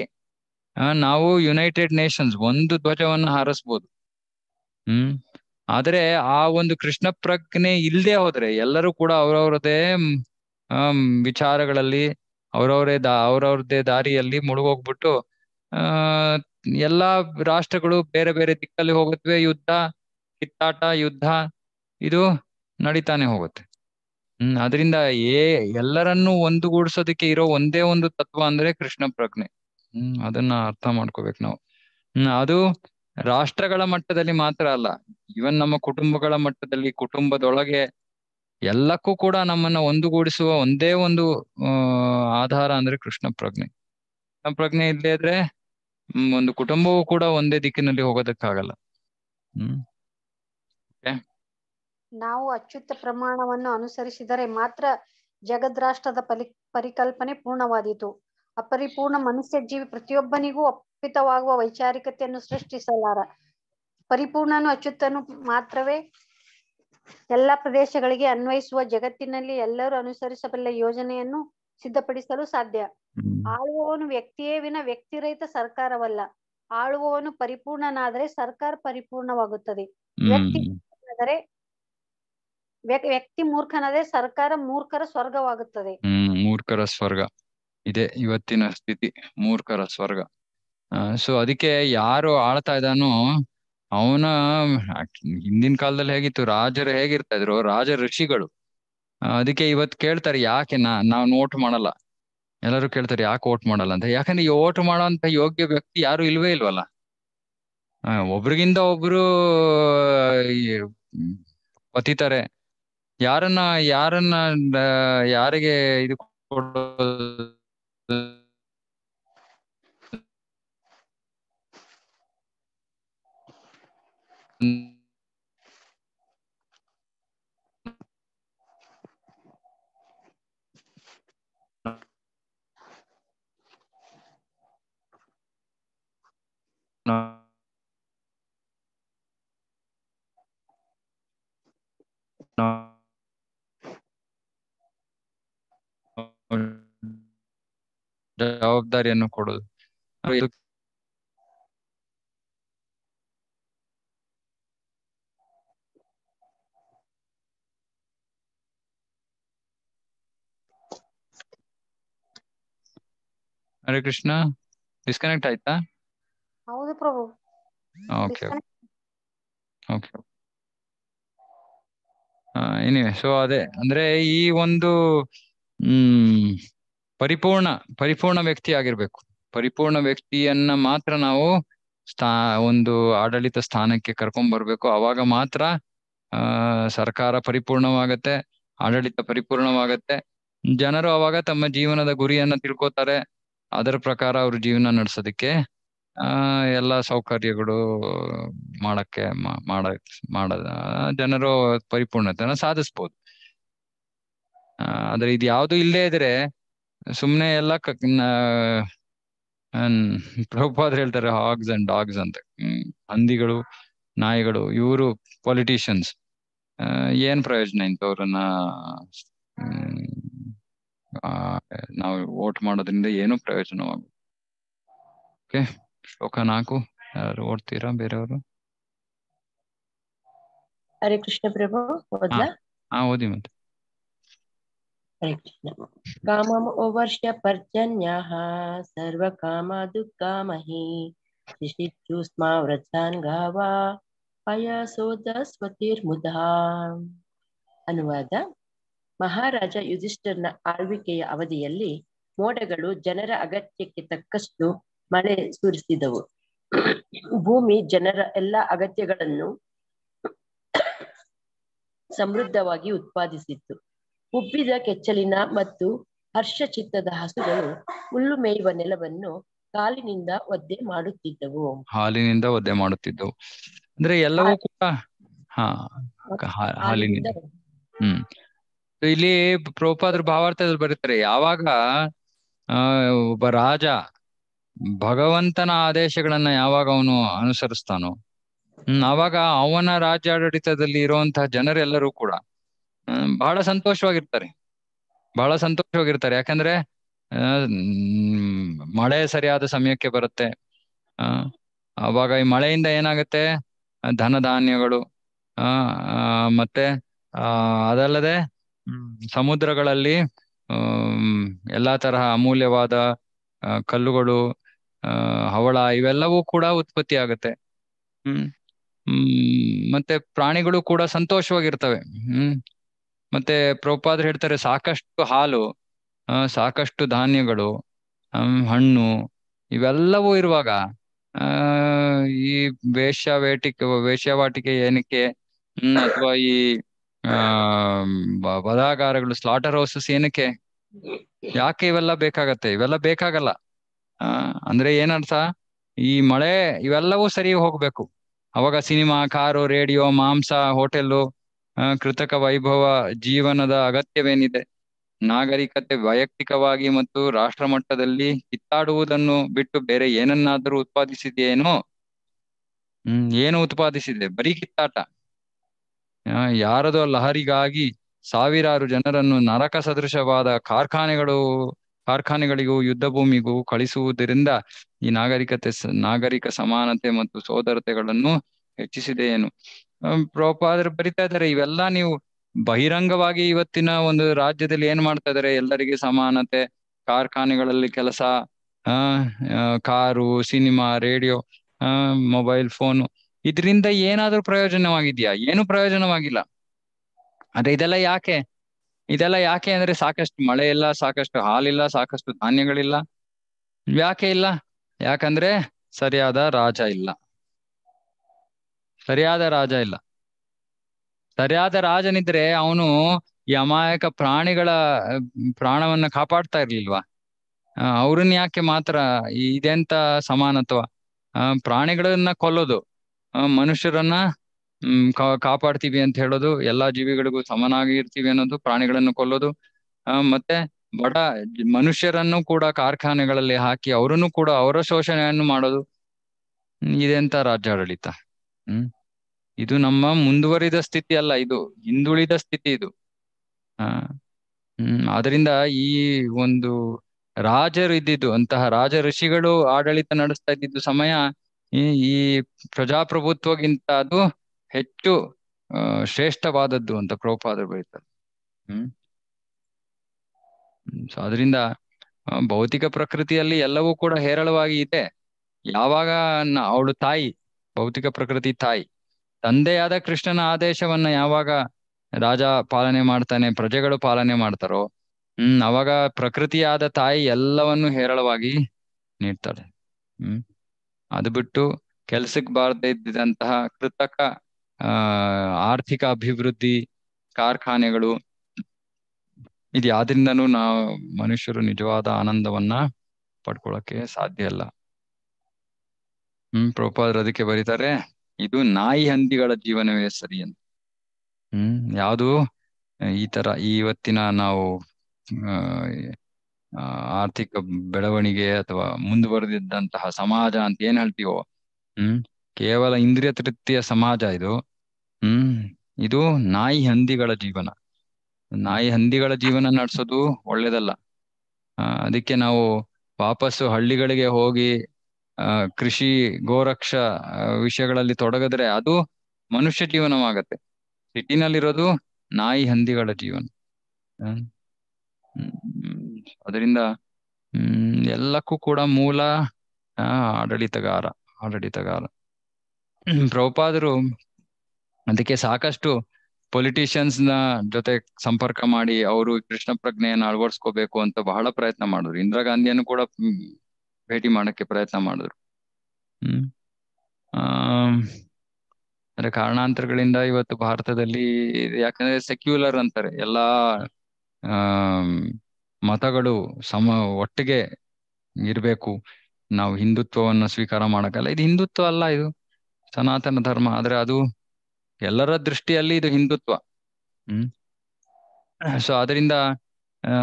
ನಾವು ಯುನೈಟೆಡ್ ನೇಷನ್ಸ್ ಒಂದು ಧ್ವಜವನ್ನು ಹಾರಿಸ್ಬೋದು ಹ್ಮ್ ಆದ್ರೆ ಆ ಒಂದು ಕೃಷ್ಣ ಪ್ರಜ್ಞೆ ಇಲ್ಲದೆ ಹೋದ್ರೆ ಎಲ್ಲರೂ ಕೂಡ ಅವರವರದೇ ವಿಚಾರಗಳಲ್ಲಿ ಅವರವರೇ ದಾ ಅವ್ರವ್ರದೇ ದಾರಿಯಲ್ಲಿ ಮುಳುಗೋಗ್ಬಿಟ್ಟು ಆ ಎಲ್ಲಾ ರಾಷ್ಟ್ರಗಳು ಬೇರೆ ಬೇರೆ ದಿಕ್ಕಲ್ಲಿ ಹೋಗುತ್ತವೆ ಯುದ್ಧ ಕಿತ್ತಾಟ ಯುದ್ಧ ಇದು ನಡೀತಾನೆ ಹೋಗುತ್ತೆ ಹ್ಮ್ ಅದರಿಂದ ಏ ಎಲ್ಲರನ್ನೂ ಒಂದುಗೂಡಿಸೋದಕ್ಕೆ ಇರೋ ಒಂದೇ ಒಂದು ತತ್ವ ಅಂದ್ರೆ ಕೃಷ್ಣ ಪ್ರಜ್ಞೆ ಹ್ಮ್ ಅದನ್ನ ಅರ್ಥ ಮಾಡ್ಕೋಬೇಕು ನಾವು ಹ್ಮ್ ಅದು ರಾಷ್ಟ್ರಗಳ ಮಟ್ಟದಲ್ಲಿ ಮಾತ್ರ ಅಲ್ಲ ಇವನ್ ನಮ್ಮ ಕುಟುಂಬಗಳ ಮಟ್ಟದಲ್ಲಿ ಕುಟುಂಬದೊಳಗೆ ಎಲ್ಲಕ್ಕೂ ಕೂಡ ನಮ್ಮನ್ನ ಒಂದುಗೂಡಿಸುವ ಒಂದೇ ಒಂದು ಆಧಾರ ಅಂದ್ರೆ ಕೃಷ್ಣ ಪ್ರಜ್ಞೆ ಕೃಷ್ಣ ಪ್ರಜ್ಞೆ ಇಲ್ಲೇ ಇದ್ರೆ ಒಂದು ಕುಟುಂಬವೂ ಕೂಡ ಒಂದೇ ದಿಕ್ಕಿನಲ್ಲಿ ಹೋಗೋದಕ್ಕಾಗಲ್ಲ ಹ್ಮ್ ನಾವು ಅಚ್ಯುತ ಪ್ರಮಾಣವನ್ನು ಅನುಸರಿಸಿದರೆ ಮಾತ್ರ ಜಗದ್ರಾಷ್ಟ್ರದ ಪರಿಕಲ್ಪನೆ ಪೂರ್ಣವಾದೀತು ಅಪರಿಪೂರ್ಣ ಮನುಷ್ಯ ಜೀವಿ ಪ್ರತಿಯೊಬ್ಬನಿಗೂ ಅಪ್ಪಿತವಾಗುವ ವೈಚಾರಿಕತೆಯನ್ನು ಸೃಷ್ಟಿಸಲಾರ ಪರಿಪೂರ್ಣನು ಅಚ್ಯುತನು ಮಾತ್ರವೇ ಎಲ್ಲ ಪ್ರದೇಶಗಳಿಗೆ ಅನ್ವಯಿಸುವ ಜಗತ್ತಿನಲ್ಲಿ ಎಲ್ಲರೂ ಅನುಸರಿಸಬಲ್ಲ ಯೋಜನೆಯನ್ನು ಸಿದ್ಧಪಡಿಸಲು ಸಾಧ್ಯ ಆಳುವವನು ವ್ಯಕ್ತಿಯೇ ವಿನ ವ್ಯಕ್ತಿರಹಿತ ಸರ್ಕಾರವಲ್ಲ ಆಳುವವನು ಪರಿಪೂರ್ಣನಾದರೆ ಸರ್ಕಾರ ಪರಿಪೂರ್ಣವಾಗುತ್ತದೆ ವ್ಯಕ್ತಿ ವ್ಯಕ್ತಿ ಮೂರ್ಖನಾದರೆ ಸರ್ಕಾರ ಮೂರ್ಖರ ಸ್ವರ್ಗವಾಗುತ್ತದೆ ಮೂರ್ಖರ ಸ್ವರ್ಗ ಇದೆ ಇವತ್ತಿನ ಸ್ಥಿತಿ ಮೂರ್ಖರ ಸ್ವರ್ಗ ಸೊ ಅದಕ್ಕೆ ಯಾರು ಆಳ್ತಾ ಇದ್ದಾನೋ ಅವನ ಹಿಂದಿನ ಕಾಲದಲ್ಲಿ ಹೇಗಿತ್ತು ರಾಜರು ಹೇಗಿರ್ತಾ ಇದ್ರು ರಾಜ ಋಷಿಗಳು ಅದಕ್ಕೆ ಇವತ್ತು ಕೇಳ್ತಾರೆ ಯಾಕೆ ನಾ ನಾವು ಓಟ್ ಮಾಡಲ್ಲ ಎಲ್ಲರೂ ಕೇಳ್ತಾರೆ ಯಾಕೆ ಓಟ್ ಮಾಡಲ್ಲ ಅಂತ ಯಾಕಂದ್ರೆ ಈ ಓಟ್ ಮಾಡೋ ಅಂತ ಯೋಗ್ಯ ವ್ಯಕ್ತಿ ಯಾರು ಇಲ್ವೇ ಇಲ್ವಲ್ಲ ಒಬ್ರಿಗಿಂದ ಒಬ್ರು ಪತಿತಾರೆ ಯಾರನ್ನ ಯಾರನ್ನ ಯಾರಿಗೆ ಇದು 嗯。ಜವಾಬ್ದಾರಿಯನ್ನು ಕೊಡುದು ಹರೇ ಕೃಷ್ಣ ಡಿಸ್ಕನೆಕ್ಟ್ ಆಯ್ತಾ ಹೌದು ಪ್ರಭು ಓಕೆ ಓಕೆ ಎನಿವೆ ಸೊ ಅದೇ ಅಂದ್ರೆ ಈ ಒಂದು ಹ್ಮ್ ಪರಿಪೂರ್ಣ ಪರಿಪೂರ್ಣ ವ್ಯಕ್ತಿ ಆಗಿರ್ಬೇಕು ಪರಿಪೂರ್ಣ ವ್ಯಕ್ತಿಯನ್ನ ಮಾತ್ರ ನಾವು ಸ್ಥಾ ಒಂದು ಆಡಳಿತ ಸ್ಥಾನಕ್ಕೆ ಕರ್ಕೊಂಡ್ ಬರ್ಬೇಕು ಅವಾಗ ಮಾತ್ರ ಆ ಸರ್ಕಾರ ಪರಿಪೂರ್ಣವಾಗತ್ತೆ ಆಡಳಿತ ಪರಿಪೂರ್ಣವಾಗತ್ತೆ ಜನರು ಅವಾಗ ತಮ್ಮ ಜೀವನದ ಗುರಿಯನ್ನ ತಿಳ್ಕೊತಾರೆ ಅದರ ಪ್ರಕಾರ ಅವ್ರ ಜೀವನ ನಡೆಸೋದಕ್ಕೆ ಆ ಎಲ್ಲಾ ಸೌಕರ್ಯಗಳು ಮಾಡಕ್ಕೆ ಮಾಡ ಮಾಡದ ಜನರು ಪರಿಪೂರ್ಣತೆನ ಸಾಧಿಸ್ಬೋದು ಆದ್ರೆ ಇದು ಯಾವ್ದು ಇಲ್ಲದೇ ಇದ್ರೆ ಸುಮ್ನೆ ಎಲ್ಲ ಪ್ರಭುಪಾದ್ರ ಹೇಳ್ತಾರೆ ಹಾಗ್ಸ್ ಅಂಡ್ ಡಾಗ್ಸ್ ಅಂತ ಹಂದಿಗಳು ನಾಯಿಗಳು ಇವರು ಪೊಲಿಟಿಷಿಯನ್ಸ್ ಏನ್ ಪ್ರಯೋಜನ ಅವ್ರನ್ನ ನಾವು ವೋಟ್ ಮಾಡೋದ್ರಿಂದ ಏನು ಪ್ರಯೋಜನವಾಗ ಓಕೆ ಶ್ಲೋಕ ನಾಲ್ಕು ಯಾರು ಓಡ್ತೀರಾ ಬೇರೆಯವರು ಹರೇ ಕೃಷ್ಣ ಪ್ರಭು ಹಾ ಓದಿ ಮತ್ತೆ ಅನುವಾದ ಮಹಾರಾಜ ಯುಧಿಷ್ಠರ್ನ ಆಳ್ವಿಕೆಯ ಅವಧಿಯಲ್ಲಿ ಮೋಡಗಳು ಜನರ ಅಗತ್ಯಕ್ಕೆ ತಕ್ಕಷ್ಟು ಮಳೆ ಸುರಿಸಿದವು ಭೂಮಿ ಜನರ ಎಲ್ಲ ಅಗತ್ಯಗಳನ್ನು ಸಮೃದ್ಧವಾಗಿ ಉತ್ಪಾದಿಸಿತ್ತು ಉಬ್ಬಿದ ಕೆಚ್ಚಲಿನ ಮತ್ತು ಹರ್ಷ ಚಿತ್ತದ ಹಸುಗಳು ಹುಲ್ಲು ಮೇಯುವ ನೆಲವನ್ನು ಕಾಲಿನಿಂದ ಒದ್ದೆ ಮಾಡುತ್ತಿದ್ದವು ಹಾಲಿನಿಂದ ಒದ್ದೆ ಮಾಡುತ್ತಿದ್ದವು ಅಂದ್ರೆ ಎಲ್ಲವೂ ಕೂಡ ಹಾಲಿನಿಂದ ಹ್ಮ್ ಇಲ್ಲಿ ಪ್ರೋಪಾದ್ರ ಭಾವಾರ್ಥದಲ್ಲಿ ಬರೀತಾರೆ ಯಾವಾಗ ಒಬ್ಬ ರಾಜ ಭಗವಂತನ ಆದೇಶಗಳನ್ನ ಯಾವಾಗ ಅವನು ಅನುಸರಿಸ್ತಾನೋ ಹ್ಮ್ ಅವಾಗ ಅವನ ರಾಜ್ಯಾಡಳಿತದಲ್ಲಿ ಇರುವಂತಹ ಜನರೆಲ್ಲರೂ ಕೂಡ ಬಹಳ ಸಂತೋಷವಾಗಿರ್ತಾರೆ ಬಹಳ ಸಂತೋಷವಾಗಿರ್ತಾರೆ ಯಾಕಂದ್ರೆ ಮಳೆ ಸರಿಯಾದ ಸಮಯಕ್ಕೆ ಬರುತ್ತೆ ಅವಾಗ ಈ ಮಳೆಯಿಂದ ಏನಾಗುತ್ತೆ ಧನ ಧಾನ್ಯಗಳು ಆ ಮತ್ತೆ ಅದಲ್ಲದೆ ಸಮುದ್ರಗಳಲ್ಲಿ ಎಲ್ಲಾ ತರಹ ಅಮೂಲ್ಯವಾದ ಕಲ್ಲುಗಳು ಹವಳ ಇವೆಲ್ಲವೂ ಕೂಡ ಉತ್ಪತ್ತಿ ಆಗುತ್ತೆ ಹ್ಮ್ ಮತ್ತೆ ಪ್ರಾಣಿಗಳು ಕೂಡ ಸಂತೋಷವಾಗಿರ್ತವೆ ಹ್ಮ್ ಮತ್ತೆ ಪ್ರೋಪಾದ್ರೆ ಹೇಳ್ತಾರೆ ಸಾಕಷ್ಟು ಹಾಲು ಸಾಕಷ್ಟು ಧಾನ್ಯಗಳು ಹಣ್ಣು ಇವೆಲ್ಲವೂ ಇರುವಾಗ ಆ ಈ ವೇಟಿಕೆ ವೇಷವಾಟಿಕೆ ಏನಕ್ಕೆ ಅಥವಾ ಈ ಆ ಬದಾಗಾರಗಳು ಸ್ಲಾಟರ್ ಹೌಸಸ್ ಏನಕ್ಕೆ ಯಾಕೆ ಇವೆಲ್ಲ ಬೇಕಾಗತ್ತೆ ಇವೆಲ್ಲ ಬೇಕಾಗಲ್ಲ ಆ ಅಂದ್ರೆ ಏನರ್ಥ ಈ ಮಳೆ ಇವೆಲ್ಲವೂ ಸರಿ ಹೋಗ್ಬೇಕು ಅವಾಗ ಸಿನಿಮಾ ಕಾರು ರೇಡಿಯೋ ಮಾಂಸ ಹೋಟೆಲ್ಲು ಕೃತಕ ವೈಭವ ಜೀವನದ ಅಗತ್ಯವೇನಿದೆ ನಾಗರಿಕತೆ ವೈಯಕ್ತಿಕವಾಗಿ ಮತ್ತು ರಾಷ್ಟ್ರ ಮಟ್ಟದಲ್ಲಿ ಕಿತ್ತಾಡುವುದನ್ನು ಬಿಟ್ಟು ಬೇರೆ ಏನನ್ನಾದರೂ ಉತ್ಪಾದಿಸಿದೆಯೇನೋ ಹ್ಮ್ ಏನು ಉತ್ಪಾದಿಸಿದೆ ಬರೀ ಕಿತ್ತಾಟ ಯಾರದೋ ಲಹರಿಗಾಗಿ ಸಾವಿರಾರು ಜನರನ್ನು ನರಕ ಸದೃಶವಾದ ಕಾರ್ಖಾನೆಗಳು ಕಾರ್ಖಾನೆಗಳಿಗೂ ಯುದ್ಧ ಭೂಮಿಗೂ ಕಳಿಸುವುದರಿಂದ ಈ ನಾಗರಿಕತೆ ನಾಗರಿಕ ಸಮಾನತೆ ಮತ್ತು ಸೋದರತೆಗಳನ್ನು ಹೆಚ್ಚಿಸಿದೆಯೇನು ಪ್ರೋಪಾದ್ರೆ ಬರಿತಾ ಇದಾರೆ ಇವೆಲ್ಲಾ ನೀವು ಬಹಿರಂಗವಾಗಿ ಇವತ್ತಿನ ಒಂದು ರಾಜ್ಯದಲ್ಲಿ ಏನ್ ಮಾಡ್ತಾ ಇದಾರೆ ಎಲ್ಲರಿಗೆ ಸಮಾನತೆ ಕಾರ್ಖಾನೆಗಳಲ್ಲಿ ಕೆಲಸ ಆ ಕಾರು ಸಿನಿಮಾ ರೇಡಿಯೋ ಆ ಮೊಬೈಲ್ ಫೋನು ಇದರಿಂದ ಏನಾದ್ರೂ ಪ್ರಯೋಜನವಾಗಿದ್ಯಾ ಏನು ಪ್ರಯೋಜನವಾಗಿಲ್ಲ ಅದೇ ಇದೆಲ್ಲ ಯಾಕೆ ಇದೆಲ್ಲ ಯಾಕೆ ಅಂದ್ರೆ ಸಾಕಷ್ಟು ಮಳೆ ಇಲ್ಲ ಸಾಕಷ್ಟು ಹಾಲಿಲ್ಲ ಸಾಕಷ್ಟು ಧಾನ್ಯಗಳಿಲ್ಲ ಯಾಕೆ ಇಲ್ಲ ಯಾಕಂದ್ರೆ ಸರಿಯಾದ ರಾಜ ಇಲ್ಲ ಸರಿಯಾದ ರಾಜ ಇಲ್ಲ ಸರಿಯಾದ ರಾಜನಿದ್ರೆ ಅವನು ಈ ಅಮಾಯಕ ಪ್ರಾಣಿಗಳ ಪ್ರಾಣವನ್ನ ಕಾಪಾಡ್ತಾ ಇರ್ಲಿಲ್ವಾ ಅವ್ರನ್ನ ಯಾಕೆ ಮಾತ್ರ ಇದೆಂತ ಸಮಾನತ್ವ ಪ್ರಾಣಿಗಳನ್ನ ಕೊಲ್ಲೋದು ಮನುಷ್ಯರನ್ನ ಹ್ಮ್ ಕಾಪಾಡ್ತೀವಿ ಅಂತ ಹೇಳೋದು ಎಲ್ಲಾ ಜೀವಿಗಳಿಗೂ ಸಮನಾಗಿ ಇರ್ತೀವಿ ಅನ್ನೋದು ಪ್ರಾಣಿಗಳನ್ನು ಕೊಲ್ಲೋದು ಮತ್ತೆ ಬಡ ಮನುಷ್ಯರನ್ನು ಕೂಡ ಕಾರ್ಖಾನೆಗಳಲ್ಲಿ ಹಾಕಿ ಅವರನ್ನು ಕೂಡ ಅವರ ಶೋಷಣೆಯನ್ನು ಮಾಡೋದು ಇದೆಂತ ರಾಜ್ಯಾಡಳಿತ ಹ್ಮ್ ಇದು ನಮ್ಮ ಮುಂದುವರಿದ ಸ್ಥಿತಿ ಅಲ್ಲ ಇದು ಹಿಂದುಳಿದ ಸ್ಥಿತಿ ಇದು ಆ ಹ್ಮ್ ಆದ್ರಿಂದ ಈ ಒಂದು ರಾಜರು ಇದ್ದಿದ್ದು ಅಂತಹ ರಾಜ ಋಷಿಗಳು ಆಡಳಿತ ನಡೆಸ್ತಾ ಇದ್ದಿದ್ದು ಸಮಯ ಈ ಪ್ರಜಾಪ್ರಭುತ್ವಗಿಂತ ಅದು ಹೆಚ್ಚು ಶ್ರೇಷ್ಠವಾದದ್ದು ಅಂತ ಪ್ರೋಪಾದರು ಬರೀತಾರೆ ಹ್ಮ್ ಸೊ ಅದರಿಂದ ಭೌತಿಕ ಪ್ರಕೃತಿಯಲ್ಲಿ ಎಲ್ಲವೂ ಕೂಡ ಹೇರಳವಾಗಿ ಇದೆ ಯಾವಾಗ ಅವಳು ತಾಯಿ ಭೌತಿಕ ಪ್ರಕೃತಿ ತಾಯಿ ತಂದೆಯಾದ ಕೃಷ್ಣನ ಆದೇಶವನ್ನ ಯಾವಾಗ ರಾಜ ಪಾಲನೆ ಮಾಡ್ತಾನೆ ಪ್ರಜೆಗಳು ಪಾಲನೆ ಮಾಡ್ತಾರೋ ಹ್ಮ್ ಅವಾಗ ಪ್ರಕೃತಿಯಾದ ತಾಯಿ ಎಲ್ಲವನ್ನು ಹೇರಳವಾಗಿ ನೀಡ್ತಾಳೆ ಹ್ಮ್ ಅದು ಬಿಟ್ಟು ಕೆಲ್ಸಕ್ ಬಾರದೆ ಇದ್ದಂತಹ ಕೃತಕ ಆ ಆರ್ಥಿಕ ಅಭಿವೃದ್ಧಿ ಕಾರ್ಖಾನೆಗಳು ಇದು ಯಾವ್ದ್ರಿಂದನು ನಾವು ಮನುಷ್ಯರು ನಿಜವಾದ ಆನಂದವನ್ನ ಪಡ್ಕೊಳಕ್ಕೆ ಸಾಧ್ಯ ಇಲ್ಲ ಹ್ಮ್ ಪ್ರೋಪಾದ್ರು ಅದಕ್ಕೆ ಬರೀತಾರೆ ಇದು ನಾಯಿ ಹಂದಿಗಳ ಜೀವನವೇ ಸರಿ ಅಂತ ಹ್ಮ್ ಯಾವುದು ಈ ತರ ಇವತ್ತಿನ ನಾವು ಆರ್ಥಿಕ ಬೆಳವಣಿಗೆ ಅಥವಾ ಮುಂದುವರೆದಿದ್ದಂತಹ ಸಮಾಜ ಅಂತ ಏನ್ ಹೇಳ್ತೀವೋ ಹ್ಮ್ ಕೇವಲ ಇಂದ್ರಿಯ ತೃಪ್ತಿಯ ಸಮಾಜ ಇದು ಹ್ಮ್ ಇದು ನಾಯಿ ಹಂದಿಗಳ ಜೀವನ ನಾಯಿ ಹಂದಿಗಳ ಜೀವನ ನಡೆಸೋದು ಒಳ್ಳೇದಲ್ಲ ಅದಕ್ಕೆ ನಾವು ವಾಪಸ್ಸು ಹಳ್ಳಿಗಳಿಗೆ ಹೋಗಿ ಕೃಷಿ ಗೋರಕ್ಷ ವಿಷಯಗಳಲ್ಲಿ ತೊಡಗಿದ್ರೆ ಅದು ಮನುಷ್ಯ ಜೀವನವಾಗತ್ತೆ ಸಿಟಿನಲ್ಲಿರೋದು ನಾಯಿ ಹಂದಿಗಳ ಜೀವನ ಅದರಿಂದ ಹ್ಮ್ ಎಲ್ಲಕ್ಕೂ ಕೂಡ ಮೂಲ ಆಡಳಿತಗಾರ ಆಡಳಿತಗಾರ ಪ್ರಭುಪಾದರು ಅದಕ್ಕೆ ಸಾಕಷ್ಟು ಪೊಲಿಟಿಷಿಯನ್ಸ್ ನ ಜೊತೆ ಸಂಪರ್ಕ ಮಾಡಿ ಅವರು ಕೃಷ್ಣ ಪ್ರಜ್ಞೆಯನ್ನು ಅಳವಡಿಸ್ಕೋಬೇಕು ಅಂತ ಬಹಳ ಪ್ರಯತ್ನ ಮಾಡಿದ್ರು ಇಂದಿರಾ ಗಾಂಧಿಯನ್ನು ಕೂಡ ಭೇಟಿ ಮಾಡಕ್ಕೆ ಪ್ರಯತ್ನ ಮಾಡಿದ್ರು ಹ್ಮ್ ಅಂದ್ರೆ ಕಾರಣಾಂತರಗಳಿಂದ ಇವತ್ತು ಭಾರತದಲ್ಲಿ ಯಾಕಂದ್ರೆ ಸೆಕ್ಯುಲರ್ ಅಂತಾರೆ ಎಲ್ಲಾ ಮತಗಳು ಸಮ ಒಟ್ಟಿಗೆ ಇರಬೇಕು ನಾವು ಹಿಂದುತ್ವವನ್ನು ಸ್ವೀಕಾರ ಮಾಡಕ್ಕಲ್ಲ ಇದು ಹಿಂದುತ್ವ ಅಲ್ಲ ಇದು ಸನಾತನ ಧರ್ಮ ಆದ್ರೆ ಅದು ಎಲ್ಲರ ದೃಷ್ಟಿಯಲ್ಲಿ ಇದು ಹಿಂದುತ್ವ ಹ್ಮ್ ಸೊ ಅದರಿಂದ ಆ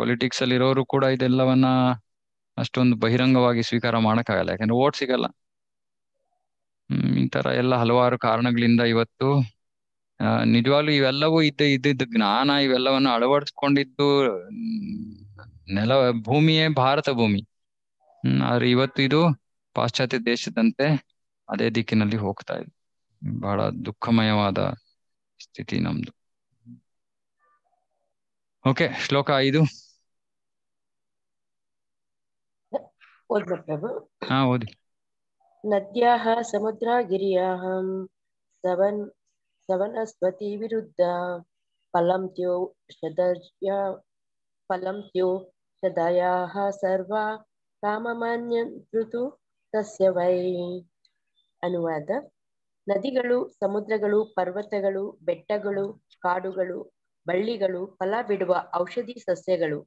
ಪೊಲಿಟಿಕ್ಸ್ ಅಲ್ಲಿ ಇರೋರು ಕೂಡ ಇದೆಲ್ಲವನ್ನ ಅಷ್ಟೊಂದು ಬಹಿರಂಗವಾಗಿ ಸ್ವೀಕಾರ ಮಾಡೋಕ್ಕಾಗಲ್ಲ ಯಾಕಂದ್ರೆ ಓಟ್ ಸಿಗಲ್ಲ ಹ್ಮ್ ಈ ತರ ಎಲ್ಲ ಹಲವಾರು ಕಾರಣಗಳಿಂದ ಇವತ್ತು ನಿಜವಾಗ್ಲು ಇವೆಲ್ಲವೂ ಇದ್ದ ಇದ್ದ ಜ್ಞಾನ ಇವೆಲ್ಲವನ್ನ ಅಳವಡಿಸ್ಕೊಂಡಿದ್ದು ನೆಲ ಭೂಮಿಯೇ ಭಾರತ ಭೂಮಿ ಹ್ಮ್ ಆದ್ರೆ ಇವತ್ತು ಇದು ಪಾಶ್ಚಾತ್ಯ ದೇಶದಂತೆ ಅದೇ ದಿಕ್ಕಿನಲ್ಲಿ ಹೋಗ್ತಾ ಇದೆ ಬಹಳ ದುಃಖಮಯವಾದ ಸ್ಥಿತಿ ನಮ್ದು ಓಕೆ ಶ್ಲೋಕ ಐದು ಓದ್ಲ ಹಾ ಓದಿ ನದ್ಯಾಹ ಸಮುದ್ರಾಗಿರಿಯಾಹಂ ಸವನ್ ಸವನಸ್ವತಿ ವಿರುದ್ಧ ಫಲಂ ತ್ಯೋ ಶ್ರದ್ಧಾ ಫಲಂ ತ್ಯೋ ಶ್ರದ್ಧಾಯಾಹ ಸರ್ವ ಕಾಮಮಾನ್ಯ ಋತು ತಸ್ಯ ವೈ ಅನುವಾದ ನದಿಗಳು ಸಮುದ್ರಗಳು ಪರ್ವತಗಳು ಬೆಟ್ಟಗಳು ಕಾಡುಗಳು ಬಳ್ಳಿಗಳು ಫಲ ಬಿಡುವ ಔಷಧಿ ಸಸ್ಯಗಳು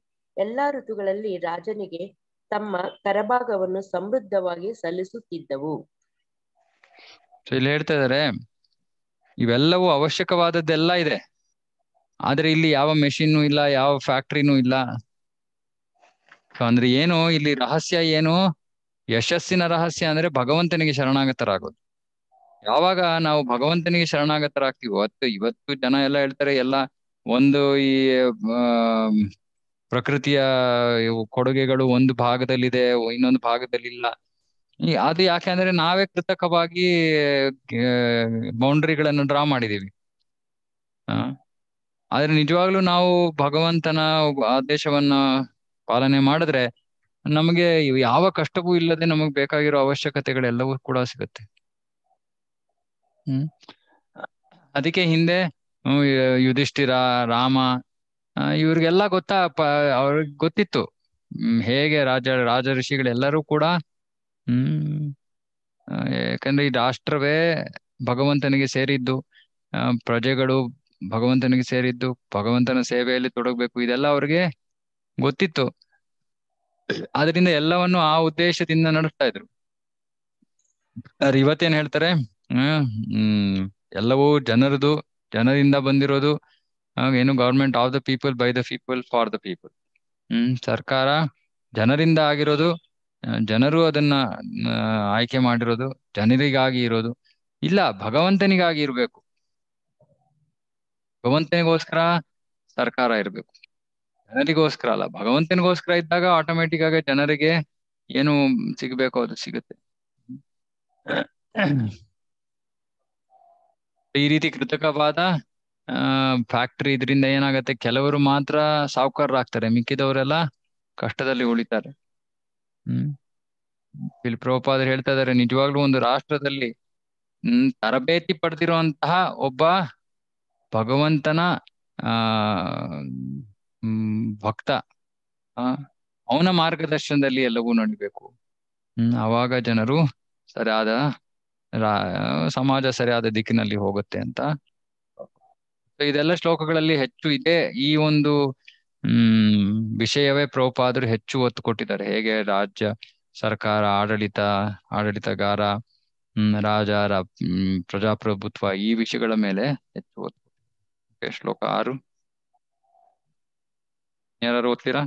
ಎಲ್ಲಾ ಋತುಗಳಲ್ಲಿ ರಾಜನಿಗೆ ತಮ್ಮ ಕರಭಾಗವನ್ನು ಸಮೃದ್ಧವಾಗಿ ಸಲ್ಲಿಸುತ್ತಿದ್ದವು ಇಲ್ಲಿ ಹೇಳ್ತಾ ಇದಾರೆ ಇವೆಲ್ಲವೂ ಅವಶ್ಯಕವಾದದ್ದೆಲ್ಲ ಇದೆ ಆದ್ರೆ ಇಲ್ಲಿ ಯಾವ ಮೆಷಿನ್ ಇಲ್ಲ ಯಾವ ಫ್ಯಾಕ್ಟ್ರಿನೂ ಇಲ್ಲ ಅಂದ್ರೆ ಏನು ಇಲ್ಲಿ ರಹಸ್ಯ ಏನು ಯಶಸ್ಸಿನ ರಹಸ್ಯ ಅಂದ್ರೆ ಭಗವಂತನಿಗೆ ಶರಣಾಗತರಾಗೋದು ಯಾವಾಗ ನಾವು ಭಗವಂತನಿಗೆ ಶರಣಾಗತರಾಗ್ತೀವೋ ಇವತ್ತು ಇವತ್ತು ಜನ ಎಲ್ಲ ಹೇಳ್ತಾರೆ ಎಲ್ಲ ಒಂದು ಈ ಪ್ರಕೃತಿಯ ಕೊಡುಗೆಗಳು ಒಂದು ಭಾಗದಲ್ಲಿದೆ ಇನ್ನೊಂದು ಭಾಗದಲ್ಲಿ ಇಲ್ಲ ಅದು ಯಾಕೆ ಅಂದ್ರೆ ನಾವೇ ಕೃತಕವಾಗಿ ಬೌಂಡ್ರಿಗಳನ್ನು ಡ್ರಾ ಮಾಡಿದೀವಿ ಆದ್ರೆ ನಿಜವಾಗ್ಲೂ ನಾವು ಭಗವಂತನ ಆದೇಶವನ್ನ ಪಾಲನೆ ಮಾಡಿದ್ರೆ ನಮಗೆ ಯಾವ ಕಷ್ಟವೂ ಇಲ್ಲದೆ ನಮಗ್ ಬೇಕಾಗಿರೋ ಅವಶ್ಯಕತೆಗಳೆಲ್ಲವೂ ಕೂಡ ಸಿಗುತ್ತೆ ಹ್ಮ್ ಅದಕ್ಕೆ ಹಿಂದೆ ಯುಧಿಷ್ಠಿರ ರಾಮ ಇವ್ರಿಗೆಲ್ಲ ಗೊತ್ತಾ ಅವ್ರಿಗೆ ಗೊತ್ತಿತ್ತು ಹೇಗೆ ರಾಜ ರಾಜ ಋಷಿಗಳೆಲ್ಲರೂ ಕೂಡ ಹ್ಮ್ ಯಾಕಂದ್ರೆ ಈ ರಾಷ್ಟ್ರವೇ ಭಗವಂತನಿಗೆ ಸೇರಿದ್ದು ಪ್ರಜೆಗಳು ಭಗವಂತನಿಗೆ ಸೇರಿದ್ದು ಭಗವಂತನ ಸೇವೆಯಲ್ಲಿ ತೊಡಗಬೇಕು ಇದೆಲ್ಲ ಅವ್ರಿಗೆ ಗೊತ್ತಿತ್ತು ಅದರಿಂದ ಎಲ್ಲವನ್ನು ಆ ಉದ್ದೇಶದಿಂದ ನಡೆಸ್ತಾ ಇದ್ರು ಅವ್ರು ಇವತ್ತೇನ್ ಹೇಳ್ತಾರೆ ಹ್ಮ್ ಎಲ್ಲವೂ ಜನರದು ಜನರಿಂದ ಬಂದಿರೋದು ಏನು government of the people by the people for the people hmm ಸರ್ಕಾರ ಜನರಿಂದ ಆಗಿರೋದು ಜನರು ಅದನ್ನ ಆಯ್ಕೆ ಮಾಡಿರೋದು ಜನರಿಗಾಗಿ ಇರೋದು ಇಲ್ಲ ಭಗವಂತನಿಗಾಗಿ ಇರಬೇಕು ಭಗವಂತನಿಗೋಸ್ಕರ ಸರ್ಕಾರ ಇರ್ಬೇಕು ಜನರಿಗೋಸ್ಕರ ಅಲ್ಲ ಭಗವಂತನಿಗೋಸ್ಕರ ಇದ್ದಾಗ ಆಟೋಮೆಟಿಕ್ ಆಗಿ ಜನರಿಗೆ ಏನು ಸಿಗ್ಬೇಕು ಅದು ಸಿಗುತ್ತೆ ಈ ರೀತಿ ಕೃತಕವಾದ ಫ್ಯಾಕ್ಟ್ರಿ ಇದರಿಂದ ಏನಾಗತ್ತೆ ಕೆಲವರು ಮಾತ್ರ ಸಾವುಕಾರರಾಗ್ತಾರೆ ಮಿಕ್ಕಿದವರೆಲ್ಲ ಕಷ್ಟದಲ್ಲಿ ಉಳಿತಾರೆ ಹ್ಮ್ ಇಲ್ಲಿ ಹೇಳ್ತಾ ಇದಾರೆ ನಿಜವಾಗ್ಲೂ ಒಂದು ರಾಷ್ಟ್ರದಲ್ಲಿ ತರಬೇತಿ ಪಡೆದಿರುವಂತಹ ಒಬ್ಬ ಭಗವಂತನ ಆ ಭಕ್ತ ಅವನ ಮಾರ್ಗದರ್ಶನದಲ್ಲಿ ಎಲ್ಲವೂ ನಡಿಬೇಕು ಹ್ಮ್ ಅವಾಗ ಜನರು ಸರಿಯಾದ ಸಮಾಜ ಸರಿಯಾದ ದಿಕ್ಕಿನಲ್ಲಿ ಹೋಗುತ್ತೆ ಅಂತ ಇದೆಲ್ಲ ಶ್ಲೋಕಗಳಲ್ಲಿ ಹೆಚ್ಚು ಇದೆ ಈ ಒಂದು ಹ್ಮ್ ವಿಷಯವೇ ಪ್ರೋಪಾದರು ಹೆಚ್ಚು ಒತ್ತು ಕೊಟ್ಟಿದ್ದಾರೆ ಹೇಗೆ ರಾಜ್ಯ ಸರ್ಕಾರ ಆಡಳಿತ ಆಡಳಿತಗಾರ ಹ್ಮ್ ರಾಜ ಪ್ರಜಾಪ್ರಭುತ್ವ ಈ ವಿಷಯಗಳ ಮೇಲೆ ಹೆಚ್ಚು ಒತ್ತು ಶ್ಲೋಕ ಆರು ಯಾರು ಓದ್ತೀರಾ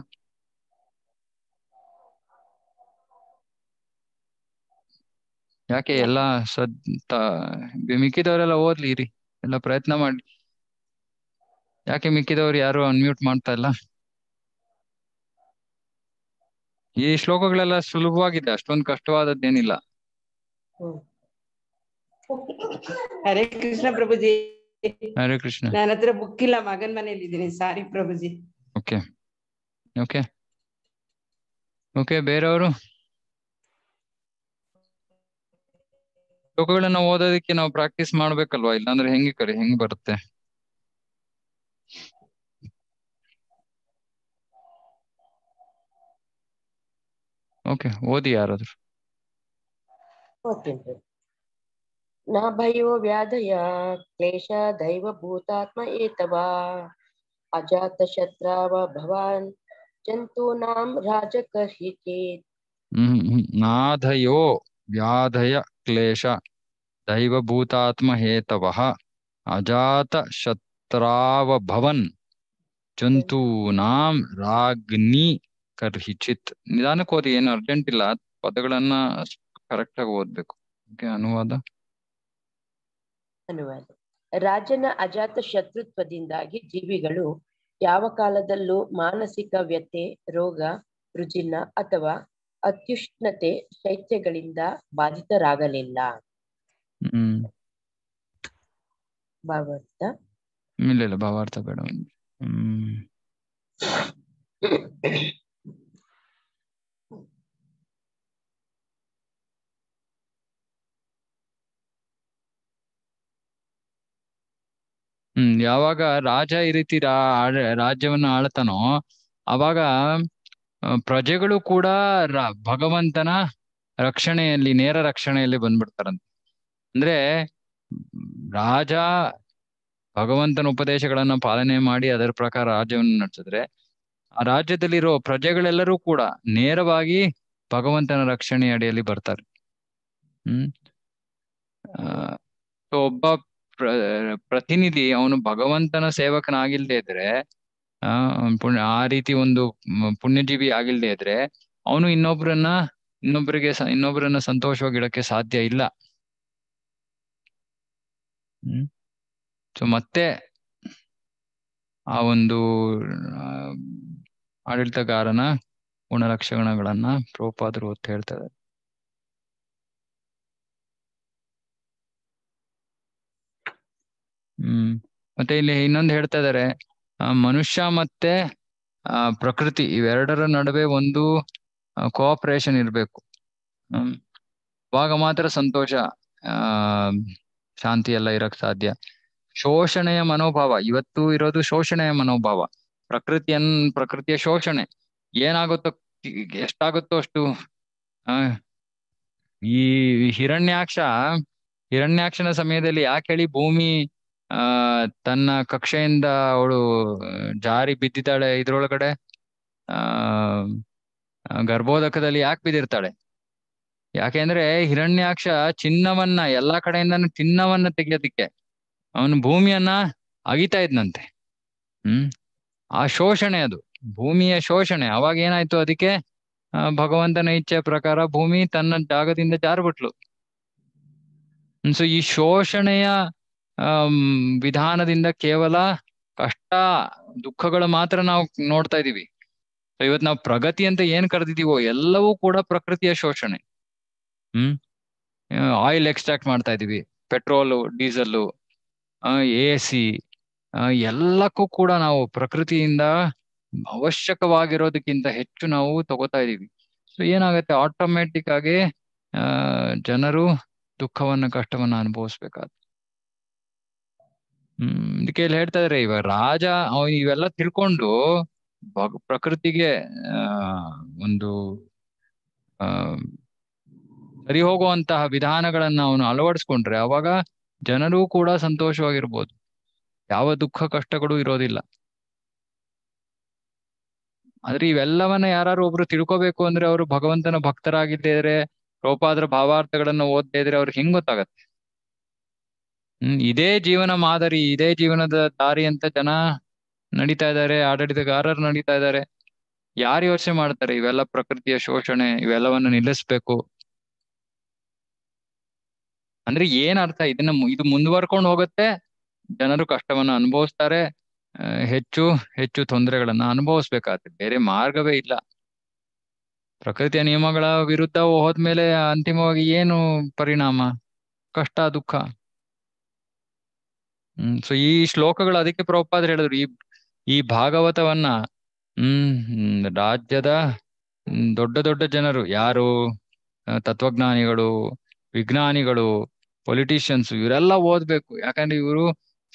ಯಾಕೆ ಎಲ್ಲಾ ಸದ್ ಮಿಕ್ಕಿದವರೆಲ್ಲ ಓದ್ಲಿ ಇರಿ ಎಲ್ಲ ಪ್ರಯತ್ನ ಮಾಡಿ ಯಾಕೆ ಮಿಕ್ಕಿದವ್ರು ಯಾರು ಅನ್ಮ್ಯೂಟ್ ಮಾಡ್ತಾ ಇಲ್ಲ ಈ ಶ್ಲೋಕಗಳೆಲ್ಲ ಸುಲಭವಾಗಿದೆ ಅಷ್ಟೊಂದು ಕಷ್ಟವಾದದ್ದೇನಿಲ್ಲ ಹರೇ ಕೃಷ್ಣ ಪ್ರಭುಜಿ ಹರೇ ಕೃಷ್ಣ ನನ್ನ ಹತ್ರ ಬುಕ್ ಇಲ್ಲ ಮಗನ್ ಮನೇಲಿ ಇದ್ದೀನಿ ಸಾರಿ ಪ್ರಭುಜಿ ಓಕೆ ಓಕೆ ಓಕೆ ಬೇರೆಯವರು ಶ್ಲೋಕಗಳನ್ನ ಓದೋದಕ್ಕೆ ನಾವು ಪ್ರಾಕ್ಟೀಸ್ ಮಾಡ್ಬೇಕಲ್ವಾ ಇಲ್ಲಾಂದ್ರೆ ಹೆಂಗೆ ಕರಿ ಹೆಂಗ್ ಬರುತ್ತೆ ಓಕೆ ಓದಿ ಯಾರಾದ್ರೂ ಓಕೆ ನ ಭಯೋ ವ್ಯಾಧಯ ಕ್ಲೇಶ ದೈವ ಭೂತಾತ್ಮ ಏತವ ಅಜಾತ ಶತ್ರಾವ ಭವಾನ್ ಜಂತೂನಾಂ ರಾಜಕ ಹಿ ಚೇತ್ ನಾಧಯೋ ವ್ಯಾಧಯ ಕ್ಲೇಶ ದೈವಭೂತಾತ್ಮ ಹೇತವಃ ಅಜಾತ ಶತ್ರಾವ ಭವನ್ ಜಂತೂನಾಂ ರಾಗ್ನಿ ಕರ್ಹಿಚಿತ್ ನಿಧಾನಕ್ಕೆ ಓದಿ ಏನು ಅರ್ಜೆಂಟ್ ಇಲ್ಲ ಪದಗಳನ್ನ ಕರೆಕ್ಟ್ ಆಗಿ ಓದ್ಬೇಕು ಅನುವಾದ ಅನುವಾದ ರಾಜನ ಅಜಾತ ಶತ್ರುತ್ವದಿಂದಾಗಿ ಜೀವಿಗಳು ಯಾವ ಕಾಲದಲ್ಲೂ ಮಾನಸಿಕ ವ್ಯಥೆ ರೋಗ ರುಜಿನ ಅಥವಾ ಅತ್ಯುಷ್ಣತೆ ಶೈತ್ಯಗಳಿಂದ ಬಾಧಿತರಾಗಲಿಲ್ಲ ಭಾವಾರ್ಥ ಇಲ್ಲ ಭಾವಾರ್ಥ ಬೇಡ ಹ್ಮ್ ಯಾವಾಗ ರಾಜ ಈ ರೀತಿ ರಾಜ್ಯವನ್ನು ಆಳ್ತಾನೋ ಅವಾಗ ಪ್ರಜೆಗಳು ಕೂಡ ಭಗವಂತನ ರಕ್ಷಣೆಯಲ್ಲಿ ನೇರ ರಕ್ಷಣೆಯಲ್ಲಿ ಬಂದ್ಬಿಡ್ತಾರಂತೆ ಅಂದ್ರೆ ರಾಜ ಭಗವಂತನ ಉಪದೇಶಗಳನ್ನ ಪಾಲನೆ ಮಾಡಿ ಅದರ ಪ್ರಕಾರ ರಾಜ್ಯವನ್ನು ನಡೆಸಿದ್ರೆ ಆ ರಾಜ್ಯದಲ್ಲಿರೋ ಪ್ರಜೆಗಳೆಲ್ಲರೂ ಕೂಡ ನೇರವಾಗಿ ಭಗವಂತನ ರಕ್ಷಣೆ ಅಡಿಯಲ್ಲಿ ಬರ್ತಾರೆ ಹ್ಮ್ ಒಬ್ಬ ಪ್ರ ಪ್ರತಿನಿಧಿ ಅವನು ಭಗವಂತನ ಸೇವಕನಾಗಿಲ್ದೇ ಇದ್ರೆ ಆ ಪುಣ್ಯ ಆ ರೀತಿ ಒಂದು ಪುಣ್ಯಜೀವಿ ಆಗಿಲ್ಲದೆ ಇದ್ರೆ ಅವನು ಇನ್ನೊಬ್ರನ್ನ ಇನ್ನೊಬ್ಬರಿಗೆ ಇನ್ನೊಬ್ಬರನ್ನ ಸಂತೋಷವಾಗಿಡಕ್ಕೆ ಸಾಧ್ಯ ಇಲ್ಲ ಹ್ಮ್ ಸೊ ಮತ್ತೆ ಆ ಒಂದು ಆಡಳಿತಗಾರನ ಗುಣಲಕ್ಷಣಗಳನ್ನ ಪ್ರೋಪಾದ್ರು ಅಂತ ಹೇಳ್ತಾರೆ ಹ್ಮ್ ಮತ್ತೆ ಇಲ್ಲಿ ಇನ್ನೊಂದು ಹೇಳ್ತಾ ಇದಾರೆ ಮನುಷ್ಯ ಮತ್ತೆ ಆ ಪ್ರಕೃತಿ ಇವೆರಡರ ನಡುವೆ ಒಂದು ಕೋಆಪರೇಷನ್ ಇರ್ಬೇಕು ಹ್ಮ್ ಅವಾಗ ಮಾತ್ರ ಸಂತೋಷ ಆ ಶಾಂತಿ ಎಲ್ಲ ಇರಕ್ ಸಾಧ್ಯ ಶೋಷಣೆಯ ಮನೋಭಾವ ಇವತ್ತು ಇರೋದು ಶೋಷಣೆಯ ಮನೋಭಾವ ಪ್ರಕೃತಿಯನ್ ಪ್ರಕೃತಿಯ ಶೋಷಣೆ ಏನಾಗುತ್ತೋ ಎಷ್ಟಾಗುತ್ತೋ ಅಷ್ಟು ಈ ಹಿರಣ್ಯಾಕ್ಷ ಹಿರಣ್ಯಾಕ್ಷನ ಸಮಯದಲ್ಲಿ ಯಾಕೆ ಹೇಳಿ ಭೂಮಿ ಆ ತನ್ನ ಕಕ್ಷೆಯಿಂದ ಅವಳು ಜಾರಿ ಬಿದ್ದಿದ್ದಾಳೆ ಇದ್ರೊಳಗಡೆ ಆ ಗರ್ಭೋಧಕದಲ್ಲಿ ಯಾಕೆ ಬಿದ್ದಿರ್ತಾಳೆ ಯಾಕೆಂದ್ರೆ ಹಿರಣ್ಯಾಕ್ಷ ಚಿನ್ನವನ್ನ ಎಲ್ಲಾ ಕಡೆಯಿಂದ ಚಿನ್ನವನ್ನ ತೆಗಿಯೋದಿಕ್ಕೆ ಅವನು ಭೂಮಿಯನ್ನ ಅಗಿತಾ ಇದ್ನಂತೆ ಹ್ಮ್ ಆ ಶೋಷಣೆ ಅದು ಭೂಮಿಯ ಶೋಷಣೆ ಅವಾಗ ಏನಾಯ್ತು ಅದಕ್ಕೆ ಭಗವಂತನ ಇಚ್ಛೆ ಪ್ರಕಾರ ಭೂಮಿ ತನ್ನ ಜಾಗದಿಂದ ಜಾರ್ಬಿಟ್ಲು ಸೊ ಈ ಶೋಷಣೆಯ ವಿಧಾನದಿಂದ ಕೇವಲ ಕಷ್ಟ ದುಃಖಗಳು ಮಾತ್ರ ನಾವು ನೋಡ್ತಾ ಇದೀವಿ ಇವತ್ ನಾವು ಪ್ರಗತಿ ಅಂತ ಏನ್ ಕರೆದಿದೀವೋ ಎಲ್ಲವೂ ಕೂಡ ಪ್ರಕೃತಿಯ ಶೋಷಣೆ ಹ್ಮ್ ಆಯಿಲ್ ಎಕ್ಸ್ಟ್ರಾಕ್ಟ್ ಮಾಡ್ತಾ ಇದೀವಿ ಪೆಟ್ರೋಲು ಡೀಸೆಲ್ ಎ ಸಿ ಎಲ್ಲಕ್ಕೂ ಕೂಡ ನಾವು ಪ್ರಕೃತಿಯಿಂದ ಅವಶ್ಯಕವಾಗಿರೋದಕ್ಕಿಂತ ಹೆಚ್ಚು ನಾವು ತಗೋತಾ ಇದೀವಿ ಸೊ ಏನಾಗುತ್ತೆ ಆಟೋಮೆಟಿಕ್ ಆಗಿ ಜನರು ದುಃಖವನ್ನ ಕಷ್ಟವನ್ನ ಅನುಭವಿಸ್ಬೇಕಾದ ಹ್ಮ್ ಇದಕ್ಕೆ ಇಲ್ಲಿ ಹೇಳ್ತಾ ಇದ್ರೆ ಇವಾಗ ರಾಜ ಇವೆಲ್ಲ ತಿಳ್ಕೊಂಡು ಪ್ರಕೃತಿಗೆ ಒಂದು ಆ ಸರಿ ಹೋಗುವಂತಹ ವಿಧಾನಗಳನ್ನ ಅವನು ಅಳವಡಿಸ್ಕೊಂಡ್ರೆ ಅವಾಗ ಜನರು ಕೂಡ ಸಂತೋಷವಾಗಿರ್ಬೋದು ಯಾವ ದುಃಖ ಕಷ್ಟಗಳು ಇರೋದಿಲ್ಲ ಆದ್ರೆ ಇವೆಲ್ಲವನ್ನ ಯಾರು ಒಬ್ರು ತಿಳ್ಕೋಬೇಕು ಅಂದ್ರೆ ಅವರು ಭಗವಂತನ ಭಕ್ತರಾಗಿದ್ದೇ ಇದ್ರೆ ಪ್ರೋಪಾದ್ರ ಭಾವಾರ್ಥಗಳನ್ನ ಓದ್ತಾ ಇದ್ರೆ ಅವ್ರಿಗೆ ಹೆಂಗ್ ಗೊತ್ತಾಗತ್ತೆ ಹ್ಮ್ ಇದೇ ಜೀವನ ಮಾದರಿ ಇದೇ ಜೀವನದ ದಾರಿ ಅಂತ ಜನ ನಡೀತಾ ಇದ್ದಾರೆ ಆಡಳಿತಗಾರರು ನಡೀತಾ ಇದ್ದಾರೆ ಯಾರು ಯೋಚನೆ ಮಾಡ್ತಾರೆ ಇವೆಲ್ಲ ಪ್ರಕೃತಿಯ ಶೋಷಣೆ ಇವೆಲ್ಲವನ್ನ ನಿಲ್ಲಿಸ್ಬೇಕು ಅಂದ್ರೆ ಏನ್ ಅರ್ಥ ಇದನ್ನ ಇದು ಮುಂದುವರ್ಕೊಂಡು ಹೋಗುತ್ತೆ ಜನರು ಕಷ್ಟವನ್ನ ಅನುಭವಿಸ್ತಾರೆ ಹೆಚ್ಚು ಹೆಚ್ಚು ತೊಂದರೆಗಳನ್ನ ಅನುಭವಿಸ್ಬೇಕಾದ್ರೆ ಬೇರೆ ಮಾರ್ಗವೇ ಇಲ್ಲ ಪ್ರಕೃತಿಯ ನಿಯಮಗಳ ವಿರುದ್ಧ ಹೋದ್ಮೇಲೆ ಅಂತಿಮವಾಗಿ ಏನು ಪರಿಣಾಮ ಕಷ್ಟ ದುಃಖ ಹ್ಮ್ ಸೊ ಈ ಶ್ಲೋಕಗಳು ಅದಕ್ಕೆ ಆದ್ರೆ ಹೇಳಿದ್ರು ಈ ಈ ಭಾಗವತವನ್ನ ಹ್ಮ್ ರಾಜ್ಯದ ದೊಡ್ಡ ದೊಡ್ಡ ಜನರು ಯಾರು ತತ್ವಜ್ಞಾನಿಗಳು ವಿಜ್ಞಾನಿಗಳು ಪೊಲಿಟಿಷಿಯನ್ಸ್ ಇವರೆಲ್ಲ ಓದ್ಬೇಕು ಯಾಕಂದ್ರೆ ಇವರು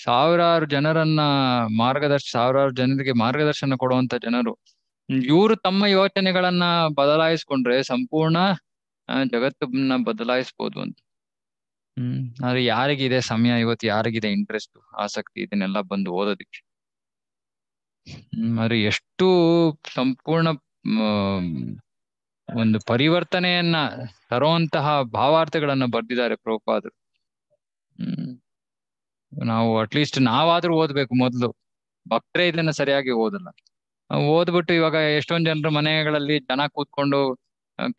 ಸಾವಿರಾರು ಜನರನ್ನ ಮಾರ್ಗದರ್ಶ ಸಾವಿರಾರು ಜನರಿಗೆ ಮಾರ್ಗದರ್ಶನ ಕೊಡುವಂತ ಜನರು ಇವರು ತಮ್ಮ ಯೋಚನೆಗಳನ್ನ ಬದಲಾಯಿಸ್ಕೊಂಡ್ರೆ ಸಂಪೂರ್ಣ ಜಗತ್ತನ್ನ ಬದಲಾಯಿಸ್ಬೋದು ಅಂತ ಹ್ಮ್ ಆದ್ರೆ ಯಾರಿಗಿದೆ ಸಮಯ ಇವತ್ತು ಯಾರಿಗಿದೆ ಇಂಟ್ರೆಸ್ಟ್ ಆಸಕ್ತಿ ಇದನ್ನೆಲ್ಲ ಬಂದು ಓದೋದಿಕ್ಕೆ ಹ್ಮ್ ಆದ್ರೆ ಎಷ್ಟು ಸಂಪೂರ್ಣ ಒಂದು ಪರಿವರ್ತನೆಯನ್ನ ತರುವಂತಹ ಭಾವಾರ್ಥಗಳನ್ನ ಬರ್ದಿದ್ದಾರೆ ಪ್ರೋಪಾದ್ರು ಹ್ಮ್ ನಾವು ಅಟ್ಲೀಸ್ಟ್ ನಾವಾದ್ರೂ ಓದ್ಬೇಕು ಮೊದಲು ಭಕ್ತರೇ ಇದನ್ನ ಸರಿಯಾಗಿ ಓದಲ್ಲ ಓದ್ಬಿಟ್ಟು ಇವಾಗ ಎಷ್ಟೊಂದ್ ಜನರು ಮನೆಗಳಲ್ಲಿ ಜನ ಕೂತ್ಕೊಂಡು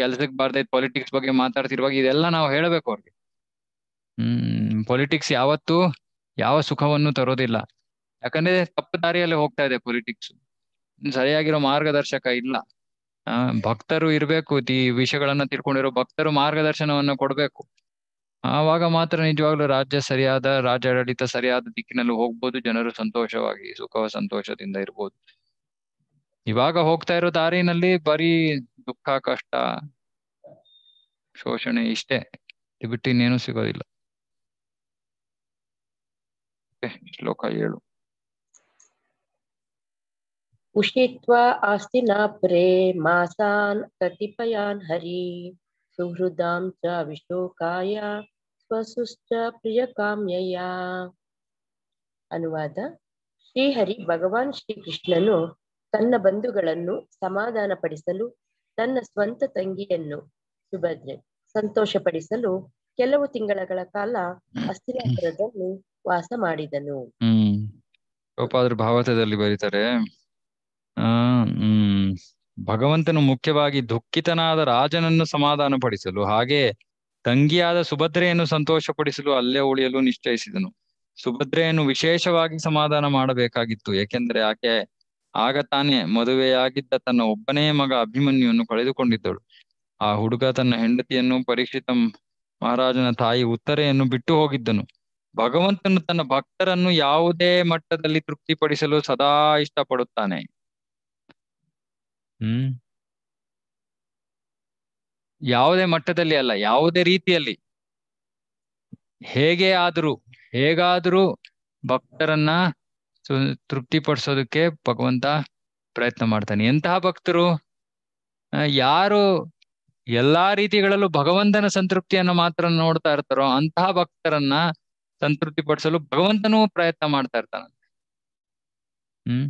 ಕೆಲ್ಸಕ್ಕೆ ಬಾರ್ದೈತ್ ಪಾಲಿಟಿಕ್ಸ್ ಬಗ್ಗೆ ಮಾತಾಡ್ತಿರುವಾಗ ಇದೆಲ್ಲ ನಾವು ಹೇಳ್ಬೇಕು ಅವ್ರಿಗೆ ಹ್ಮ್ ಪೊಲಿಟಿಕ್ಸ್ ಯಾವತ್ತು ಯಾವ ಸುಖವನ್ನು ತರೋದಿಲ್ಲ ಯಾಕಂದ್ರೆ ತಪ್ಪು ದಾರಿಯಲ್ಲಿ ಹೋಗ್ತಾ ಇದೆ ಪೊಲಿಟಿಕ್ಸ್ ಸರಿಯಾಗಿರೋ ಮಾರ್ಗದರ್ಶಕ ಇಲ್ಲ ಭಕ್ತರು ಇರಬೇಕು ಈ ವಿಷಯಗಳನ್ನ ತಿಳ್ಕೊಂಡಿರೋ ಭಕ್ತರು ಮಾರ್ಗದರ್ಶನವನ್ನ ಕೊಡಬೇಕು ಆವಾಗ ಮಾತ್ರ ನಿಜವಾಗ್ಲೂ ರಾಜ್ಯ ಸರಿಯಾದ ರಾಜ್ಯಾಡಳಿತ ಸರಿಯಾದ ದಿಕ್ಕಿನಲ್ಲಿ ಹೋಗ್ಬೋದು ಜನರು ಸಂತೋಷವಾಗಿ ಸುಖ ಸಂತೋಷದಿಂದ ಇರ್ಬೋದು ಇವಾಗ ಹೋಗ್ತಾ ಇರೋ ದಾರಿನಲ್ಲಿ ಬರೀ ದುಃಖ ಕಷ್ಟ ಶೋಷಣೆ ಇಷ್ಟೇ ಬಿಟ್ಟು ಇನ್ನೇನು ಸಿಗೋದಿಲ್ಲ ಶ್ಲೋಕ ಏಳು ಉಷಿತ್ವ ಆಸ್ತಿ ನಾಪ್ರೇ ಮಾಸಾನ್ ಕತಿಪಯಾನ್ ಹರಿ ಸುಹೃದಾಂ ಚ ವಿಶೋಕಾಯ ಸ್ವಸುಶ್ಚ ಪ್ರಿಯ ಕಾಮ್ಯಯ ಅನುವಾದ ಶ್ರೀಹರಿ ಭಗವಾನ್ ಶ್ರೀಕೃಷ್ಣನು ತನ್ನ ಬಂಧುಗಳನ್ನು ಸಮಾಧಾನ ಪಡಿಸಲು ತನ್ನ ಸ್ವಂತ ತಂಗಿಯನ್ನು ಸುಭದ್ರೆ ಸಂತೋಷಪಡಿಸಲು ಕೆಲವು ತಿಂಗಳಗಳ ಕಾಲ ಅಸ್ಥಿರಾಪುರದಲ್ಲಿ ವಾಸ ಮಾಡಿದನು ಹ್ಮ್ ಭಾವತದಲ್ಲಿ ಬರೀತಾರೆ ಆ ಹ್ಮ್ ಭಗವಂತನು ಮುಖ್ಯವಾಗಿ ದುಃಖಿತನಾದ ರಾಜನನ್ನು ಸಮಾಧಾನ ಪಡಿಸಲು ಹಾಗೆ ತಂಗಿಯಾದ ಸುಭದ್ರೆಯನ್ನು ಸಂತೋಷಪಡಿಸಲು ಅಲ್ಲೇ ಉಳಿಯಲು ನಿಶ್ಚಯಿಸಿದನು ಸುಭದ್ರೆಯನ್ನು ವಿಶೇಷವಾಗಿ ಸಮಾಧಾನ ಮಾಡಬೇಕಾಗಿತ್ತು ಏಕೆಂದರೆ ಆಕೆ ಆಗ ತಾನೇ ಮದುವೆಯಾಗಿದ್ದ ತನ್ನ ಒಬ್ಬನೇ ಮಗ ಅಭಿಮನ್ಯುವನ್ನು ಕಳೆದುಕೊಂಡಿದ್ದಳು ಆ ಹುಡುಗ ತನ್ನ ಹೆಂಡತಿಯನ್ನು ಪರೀಕ್ಷಿತ ಮಹಾರಾಜನ ತಾಯಿ ಉತ್ತರೆಯನ್ನು ಬಿಟ್ಟು ಹೋಗಿದ್ದನು ಭಗವಂತನು ತನ್ನ ಭಕ್ತರನ್ನು ಯಾವುದೇ ಮಟ್ಟದಲ್ಲಿ ತೃಪ್ತಿಪಡಿಸಲು ಸದಾ ಇಷ್ಟಪಡುತ್ತಾನೆ ಹ್ಮ್ ಯಾವುದೇ ಮಟ್ಟದಲ್ಲಿ ಅಲ್ಲ ಯಾವುದೇ ರೀತಿಯಲ್ಲಿ ಹೇಗೆ ಆದರೂ ಹೇಗಾದ್ರೂ ಭಕ್ತರನ್ನ ತೃಪ್ತಿಪಡಿಸೋದಕ್ಕೆ ಭಗವಂತ ಪ್ರಯತ್ನ ಮಾಡ್ತಾನೆ ಎಂತಹ ಭಕ್ತರು ಯಾರು ಎಲ್ಲಾ ರೀತಿಗಳಲ್ಲೂ ಭಗವಂತನ ಸಂತೃಪ್ತಿಯನ್ನ ಮಾತ್ರ ನೋಡ್ತಾ ಇರ್ತಾರೋ ಅಂತಹ ಭಕ್ತರನ್ನ ಸಂತೃಪ್ತಿ ಪಡಿಸಲು ಭಗವಂತನು ಪ್ರಯತ್ನ ಮಾಡ್ತಾ ಇರ್ತಾನ ಹ್ಮ್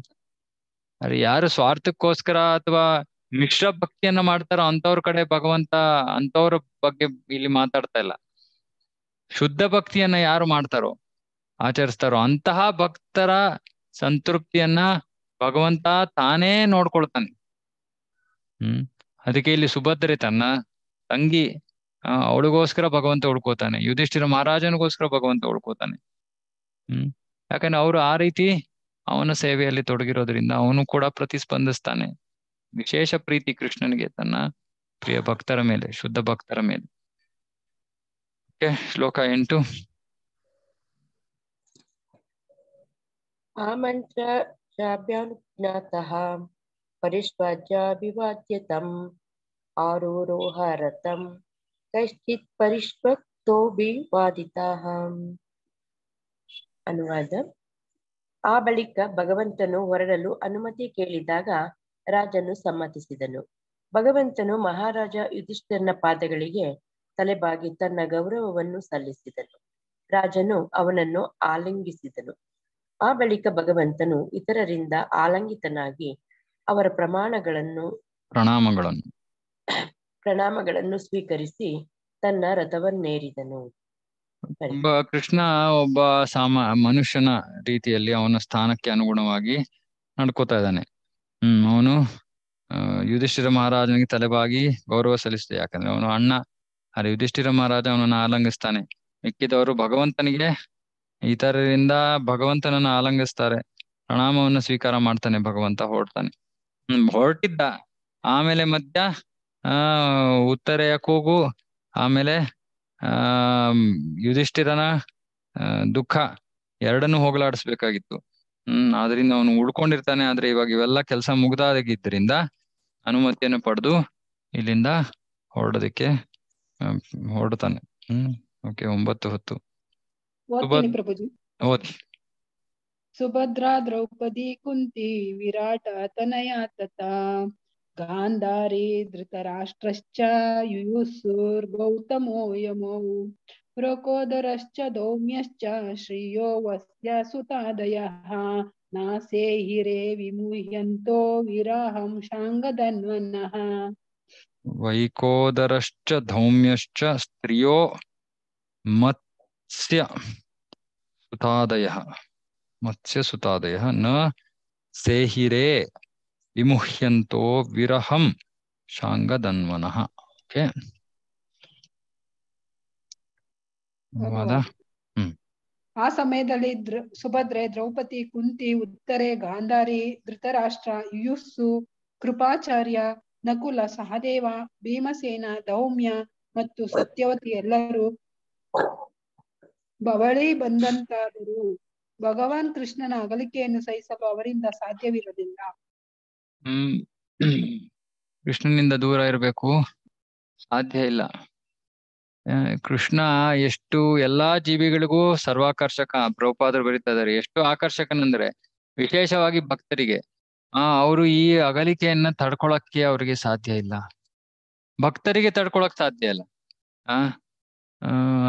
ಅರೆ ಯಾರು ಸ್ವಾರ್ಥಕ್ಕೋಸ್ಕರ ಅಥವಾ ಮಿಶ್ರ ಭಕ್ತಿಯನ್ನ ಮಾಡ್ತಾರೋ ಅಂತವ್ರ ಕಡೆ ಭಗವಂತ ಅಂತವ್ರ ಬಗ್ಗೆ ಇಲ್ಲಿ ಮಾತಾಡ್ತಾ ಇಲ್ಲ ಶುದ್ಧ ಭಕ್ತಿಯನ್ನ ಯಾರು ಮಾಡ್ತಾರೋ ಆಚರಿಸ್ತಾರೋ ಅಂತಹ ಭಕ್ತರ ಸಂತೃಪ್ತಿಯನ್ನ ಭಗವಂತ ತಾನೇ ನೋಡ್ಕೊಳ್ತಾನೆ ಹ್ಮ್ ಅದಕ್ಕೆ ಇಲ್ಲಿ ಸುಭದ್ರೆ ತನ್ನ ತಂಗಿ ಅವಳಿಗೋಸ್ಕರ ಭಗವಂತ ಉಳ್ಕೋತಾನೆ ಯುಧಿಷ್ಠಿರ ಮಹಾರಾಜನಿಗೋಸ್ಕರ ಭಗವಂತ ಉಳ್ಕೋತಾನೆ ಹ್ಮ್ ಯಾಕಂದ್ರೆ ಅವರು ಆ ರೀತಿ ಅವನ ಸೇವೆಯಲ್ಲಿ ತೊಡಗಿರೋದ್ರಿಂದ ಅವನು ಕೂಡ ಪ್ರತಿಸ್ಪಂದಿಸ್ತಾನೆ ವಿಶೇಷ ಪ್ರೀತಿ ಕೃಷ್ಣನಿಗೆ ತನ್ನ ಪ್ರಿಯ ಭಕ್ತರ ಮೇಲೆ ಶುದ್ಧ ಭಕ್ತರ ಮೇಲೆ ಶ್ಲೋಕ ಎಂಟು ಆಮಂತ್ರ ಆರೋರೋಹ ರಥಂ कैश्चित् ಪರಿಷ್ಪಕ್ತೋಭಿವಾದಿತಾಃ ಅನುವಾದ ಆ ಬಳಿಕ ಭಗವಂತನು ಹೊರಡಲು ಅನುಮತಿ ಕೇಳಿದಾಗ ರಾಜನು ಸಮ್ಮತಿಸಿದನು ಭಗವಂತನು ಮಹಾರಾಜ ಯುಧಿಷ್ಠರನ ಪಾದಗಳಿಗೆ ತಲೆಬಾಗಿ ತನ್ನ ಗೌರವವನ್ನು ಸಲ್ಲಿಸಿದನು ರಾಜನು ಅವನನ್ನು ಆಲಿಂಗಿಸಿದನು ಆ ಬಳಿಕ ಭಗವಂತನು ಇತರರಿಂದ ಆಲಂಗಿತನಾಗಿ ಅವರ ಪ್ರಮಾಣಗಳನ್ನು ಪ್ರಣಾಮಗಳನ್ನು ಪ್ರಣಾಮಗಳನ್ನು ಸ್ವೀಕರಿಸಿ ತನ್ನ ರಥವನ್ನೇರಿದನು ಒಬ್ಬ ಕೃಷ್ಣ ಒಬ್ಬ ಸಾಮ ಮನುಷ್ಯನ ರೀತಿಯಲ್ಲಿ ಅವನ ಸ್ಥಾನಕ್ಕೆ ಅನುಗುಣವಾಗಿ ನಡ್ಕೋತಾ ಇದ್ದಾನೆ ಹ್ಮ್ ಅವನು ಯುಧಿಷ್ಠಿರ ಮಹಾರಾಜನಿಗೆ ತಲೆಬಾಗಿ ಗೌರವ ಸಲ್ಲಿಸಿದೆ ಯಾಕಂದ್ರೆ ಅವನು ಅಣ್ಣ ಅರೆ ಯುಧಿಷ್ಠಿರ ಮಹಾರಾಜ ಅವನನ್ನು ಆಲಂಗಿಸ್ತಾನೆ ಮಿಕ್ಕಿದವರು ಭಗವಂತನಿಗೆ ಇತರರಿಂದ ಭಗವಂತನನ್ನು ಆಲಂಗಿಸ್ತಾರೆ ಪ್ರಣಾಮವನ್ನು ಸ್ವೀಕಾರ ಮಾಡ್ತಾನೆ ಭಗವಂತ ಹೊರಡ್ತಾನೆ ಹ್ಮ್ ಹೊರಟಿದ್ದ ಆಮೇಲೆ ಮಧ್ಯ ಆ ಉತ್ತರೆಯ ಕೂಗು ಆಮೇಲೆ ಆ ಯುಧಿಷ್ಠಿರನ ದುಃಖ ಎರಡನ್ನೂ ಹೋಗಲಾಡಿಸ್ಬೇಕಾಗಿತ್ತು ಹ್ಮ್ ಆದ್ರಿಂದ ಅವನು ಉಳ್ಕೊಂಡಿರ್ತಾನೆ ಆದ್ರೆ ಇವಾಗ ಇವೆಲ್ಲ ಕೆಲಸ ಮುಗ್ದಾಗಿದ್ದರಿಂದ ಅನುಮತಿಯನ್ನು ಪಡೆದು ಇಲ್ಲಿಂದ ಹೊರಡೋದಕ್ಕೆ ಹೊರಡ್ತಾನೆ ಹ್ಮ್ ಓಕೆ ಒಂಬತ್ತು ಹೊತ್ತು ಸುಭದ್ರಾ ದ್ರೌಪದಿ ಕುಂತಿ ವಿರಾಟ ತನಯ गांधारे धृतराष्ट्रश्च युयुस्सुर्गौतमो यमौ प्रकोदरश्च दौम्यश्च श्रियो वस्य सुतादयः नासे हिरे विमुह्यन्तो विराहं शाङ्गधन्वन्नः वैकोदरश्च धौम्यश्च स्त्रियो मत्स्य सुतादयः मत्स्य सुतादयः न सेहिरे ವಿಮುಹ್ಯಂತೋ ವಿರಹಂ ಶಾಂಗದನ್ವನಃ ಓಕೆ ಆ ಸಮಯದಲ್ಲಿ ಸುಭದ್ರೆ ದ್ರೌಪದಿ ಕುಂತಿ ಉತ್ತರೆ ಗಾಂಧಾರಿ ಧೃತರಾಷ್ಟ್ರ ಯುಯುಸ್ಸು ಕೃಪಾಚಾರ್ಯ ನಕುಲ ಸಹದೇವ ಭೀಮಸೇನ ದೌಮ್ಯ ಮತ್ತು ಸತ್ಯವತಿ ಎಲ್ಲರೂ ಬವಳಿ ಬಂದಂತಾದರು ಭಗವಾನ್ ಕೃಷ್ಣನ ಅಗಲಿಕೆಯನ್ನು ಸಹಿಸಲು ಅವರಿಂದ ಸಾಧ್ಯವಿರಲಿಲ್ಲ ಹ್ಮ್ ಕೃಷ್ಣನಿಂದ ದೂರ ಇರಬೇಕು ಸಾಧ್ಯ ಇಲ್ಲ ಕೃಷ್ಣ ಎಷ್ಟು ಎಲ್ಲಾ ಜೀವಿಗಳಿಗೂ ಸರ್ವಾಕರ್ಷಕ ಪ್ರಭುಪಾದರು ಬರೀತಾ ಇದಾರೆ ಎಷ್ಟು ಆಕರ್ಷಕನಂದ್ರೆ ವಿಶೇಷವಾಗಿ ಭಕ್ತರಿಗೆ ಆ ಅವರು ಈ ಅಗಲಿಕೆಯನ್ನ ತಡ್ಕೊಳಕ್ಕೆ ಅವರಿಗೆ ಸಾಧ್ಯ ಇಲ್ಲ ಭಕ್ತರಿಗೆ ತಡ್ಕೊಳಕ್ ಸಾಧ್ಯ ಇಲ್ಲ ಆ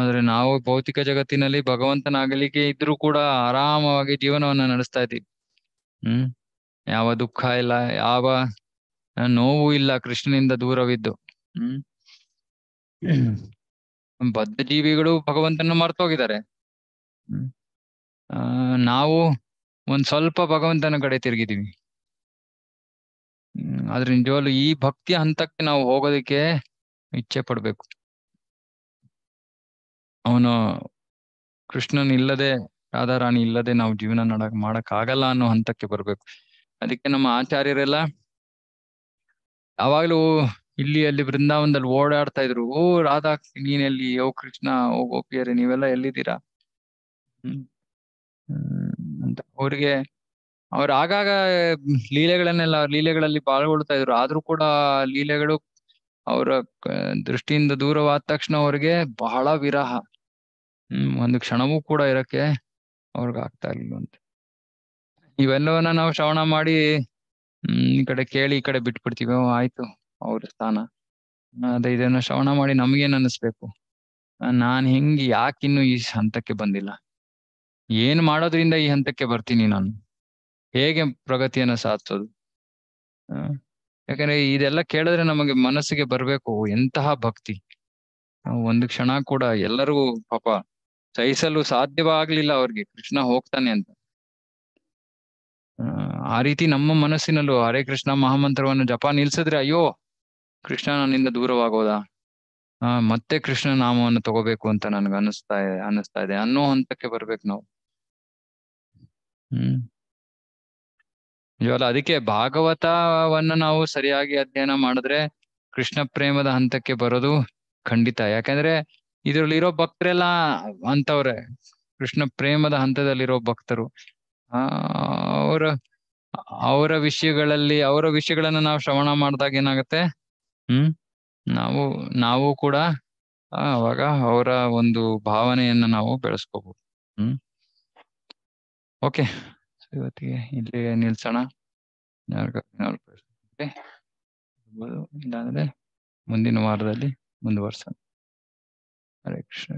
ಆದ್ರೆ ನಾವು ಭೌತಿಕ ಜಗತ್ತಿನಲ್ಲಿ ಭಗವಂತನ ಅಗಲಿಕೆ ಇದ್ರೂ ಕೂಡ ಆರಾಮವಾಗಿ ಜೀವನವನ್ನ ನಡೆಸ್ತಾ ಇದ್ದೀವಿ ಹ್ಮ್ ಯಾವ ದುಃಖ ಇಲ್ಲ ಯಾವ ನೋವು ಇಲ್ಲ ಕೃಷ್ಣನಿಂದ ದೂರವಿದ್ದು ಹ್ಮ್ ಬದ್ಧ ಜೀವಿಗಳು ಭಗವಂತನ ಮರ್ತೋಗಿದ್ದಾರೆ ಆ ನಾವು ಒಂದ್ ಸ್ವಲ್ಪ ಭಗವಂತನ ಕಡೆ ತಿರುಗಿದೀವಿ ಆದ್ರೆ ನಿಜವಾಗ್ಲು ಈ ಭಕ್ತಿಯ ಹಂತಕ್ಕೆ ನಾವು ಹೋಗೋದಕ್ಕೆ ಇಚ್ಛೆ ಪಡ್ಬೇಕು ಅವನು ಕೃಷ್ಣನ್ ಇಲ್ಲದೆ ರಾಧಾರಾಣಿ ಇಲ್ಲದೆ ನಾವು ಜೀವನ ನಡ ಮಾಡಕ್ ಆಗಲ್ಲ ಅನ್ನೋ ಹಂತಕ್ಕೆ ಬರ್ಬೇಕು ಅದಕ್ಕೆ ನಮ್ಮ ಆಚಾರ್ಯರೆಲ್ಲ ಯಾವಾಗ್ಲೂ ಇಲ್ಲಿ ಅಲ್ಲಿ ಬೃಂದಾವನದಲ್ಲಿ ಓಡಾಡ್ತಾ ಇದ್ರು ಓ ರಾಧಾ ನೀನೆಲ್ಲಿ ಓ ಕೃಷ್ಣ ಓ ಗೋಪಿಯರಿ ನೀವೆಲ್ಲ ಎಲ್ಲಿದ್ದೀರಾ ಅಂತ ಅವ್ರಿಗೆ ಅವ್ರ ಆಗಾಗ ಲೀಲೆಗಳನ್ನೆಲ್ಲ ಅವ್ರ ಲೀಲೆಗಳಲ್ಲಿ ಪಾಲ್ಗೊಳ್ತಾ ಇದ್ರು ಆದ್ರೂ ಕೂಡ ಲೀಲೆಗಳು ಅವರ ದೃಷ್ಟಿಯಿಂದ ದೂರವಾದ ತಕ್ಷಣ ಅವ್ರಿಗೆ ಬಹಳ ವಿರಹ ಹ್ಮ್ ಒಂದು ಕ್ಷಣವೂ ಕೂಡ ಇರಕ್ಕೆ ಅವ್ರಿಗಾಗ್ತಾ ಆಗ್ತಾ ಇರ್ಲಿಲ್ಲ ಅಂತ ಇವೆಲ್ಲವನ್ನ ನಾವು ಶ್ರವಣ ಮಾಡಿ ಹ್ಮ್ ಈ ಕಡೆ ಕೇಳಿ ಈ ಕಡೆ ಬಿಟ್ಬಿಡ್ತೀವಿ ಆಯ್ತು ಅವ್ರ ಸ್ಥಾನ ಅದೇ ಇದನ್ನ ಶ್ರವಣ ಮಾಡಿ ನಮ್ಗೇನ್ ಅನ್ನಿಸ್ಬೇಕು ನಾನ್ ಹೆಂಗ್ ಯಾಕಿನ್ನು ಈ ಹಂತಕ್ಕೆ ಬಂದಿಲ್ಲ ಏನ್ ಮಾಡೋದ್ರಿಂದ ಈ ಹಂತಕ್ಕೆ ಬರ್ತೀನಿ ನಾನು ಹೇಗೆ ಪ್ರಗತಿಯನ್ನ ಸಾಧಿಸೋದು ಯಾಕಂದ್ರೆ ಇದೆಲ್ಲ ಕೇಳಿದ್ರೆ ನಮಗೆ ಮನಸ್ಸಿಗೆ ಬರ್ಬೇಕು ಎಂತಹ ಭಕ್ತಿ ಒಂದು ಕ್ಷಣ ಕೂಡ ಎಲ್ಲರಿಗೂ ಪಾಪ ಸಹಿಸಲು ಸಾಧ್ಯವಾಗ್ಲಿಲ್ಲ ಅವ್ರಿಗೆ ಕೃಷ್ಣ ಹೋಗ್ತಾನೆ ಅಂತ ಆ ರೀತಿ ನಮ್ಮ ಮನಸ್ಸಿನಲ್ಲೂ ಹರೇ ಕೃಷ್ಣ ಮಹಾಮಂತ್ರವನ್ನು ಜಪ ನಿಲ್ಸಿದ್ರೆ ಅಯ್ಯೋ ಕೃಷ್ಣ ನನ್ನಿಂದ ದೂರವಾಗೋದ ಆ ಮತ್ತೆ ಕೃಷ್ಣ ನಾಮವನ್ನು ತಗೋಬೇಕು ಅಂತ ನನ್ಗೆ ಅನಿಸ್ತಾ ಅನಿಸ್ತಾ ಇದೆ ಅನ್ನೋ ಹಂತಕ್ಕೆ ಬರ್ಬೇಕು ನಾವು ಹ್ಮ್ ನಿಜವಲ್ಲ ಅದಕ್ಕೆ ಭಾಗವತವನ್ನ ನಾವು ಸರಿಯಾಗಿ ಅಧ್ಯಯನ ಮಾಡಿದ್ರೆ ಕೃಷ್ಣ ಪ್ರೇಮದ ಹಂತಕ್ಕೆ ಬರೋದು ಖಂಡಿತ ಯಾಕಂದ್ರೆ ಇರೋ ಭಕ್ತರೆಲ್ಲ ಅಂತವ್ರೆ ಕೃಷ್ಣ ಪ್ರೇಮದ ಹಂತದಲ್ಲಿರೋ ಭಕ್ತರು ಅವರ ಅವರ ವಿಷಯಗಳಲ್ಲಿ ಅವರ ವಿಷಯಗಳನ್ನ ನಾವು ಶ್ರವಣ ಮಾಡಿದಾಗ ಏನಾಗುತ್ತೆ ಹ್ಮ್ ನಾವು ನಾವು ಕೂಡ ಅವಾಗ ಅವರ ಒಂದು ಭಾವನೆಯನ್ನ ನಾವು ಬೆಳೆಸ್ಕೋಬಹುದು ಹ್ಮ್ ಓಕೆ ಇವತ್ತಿಗೆ ಇಲ್ಲಿ ನಿಲ್ಸೋಣ ಇಲ್ಲಾಂದ್ರೆ ಮುಂದಿನ ವಾರದಲ್ಲಿ ಮುಂದುವರ್ಸೋಣ ಹರೇ ಕೃಷ್ಣ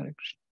ಹರೇ ಕೃಷ್ಣ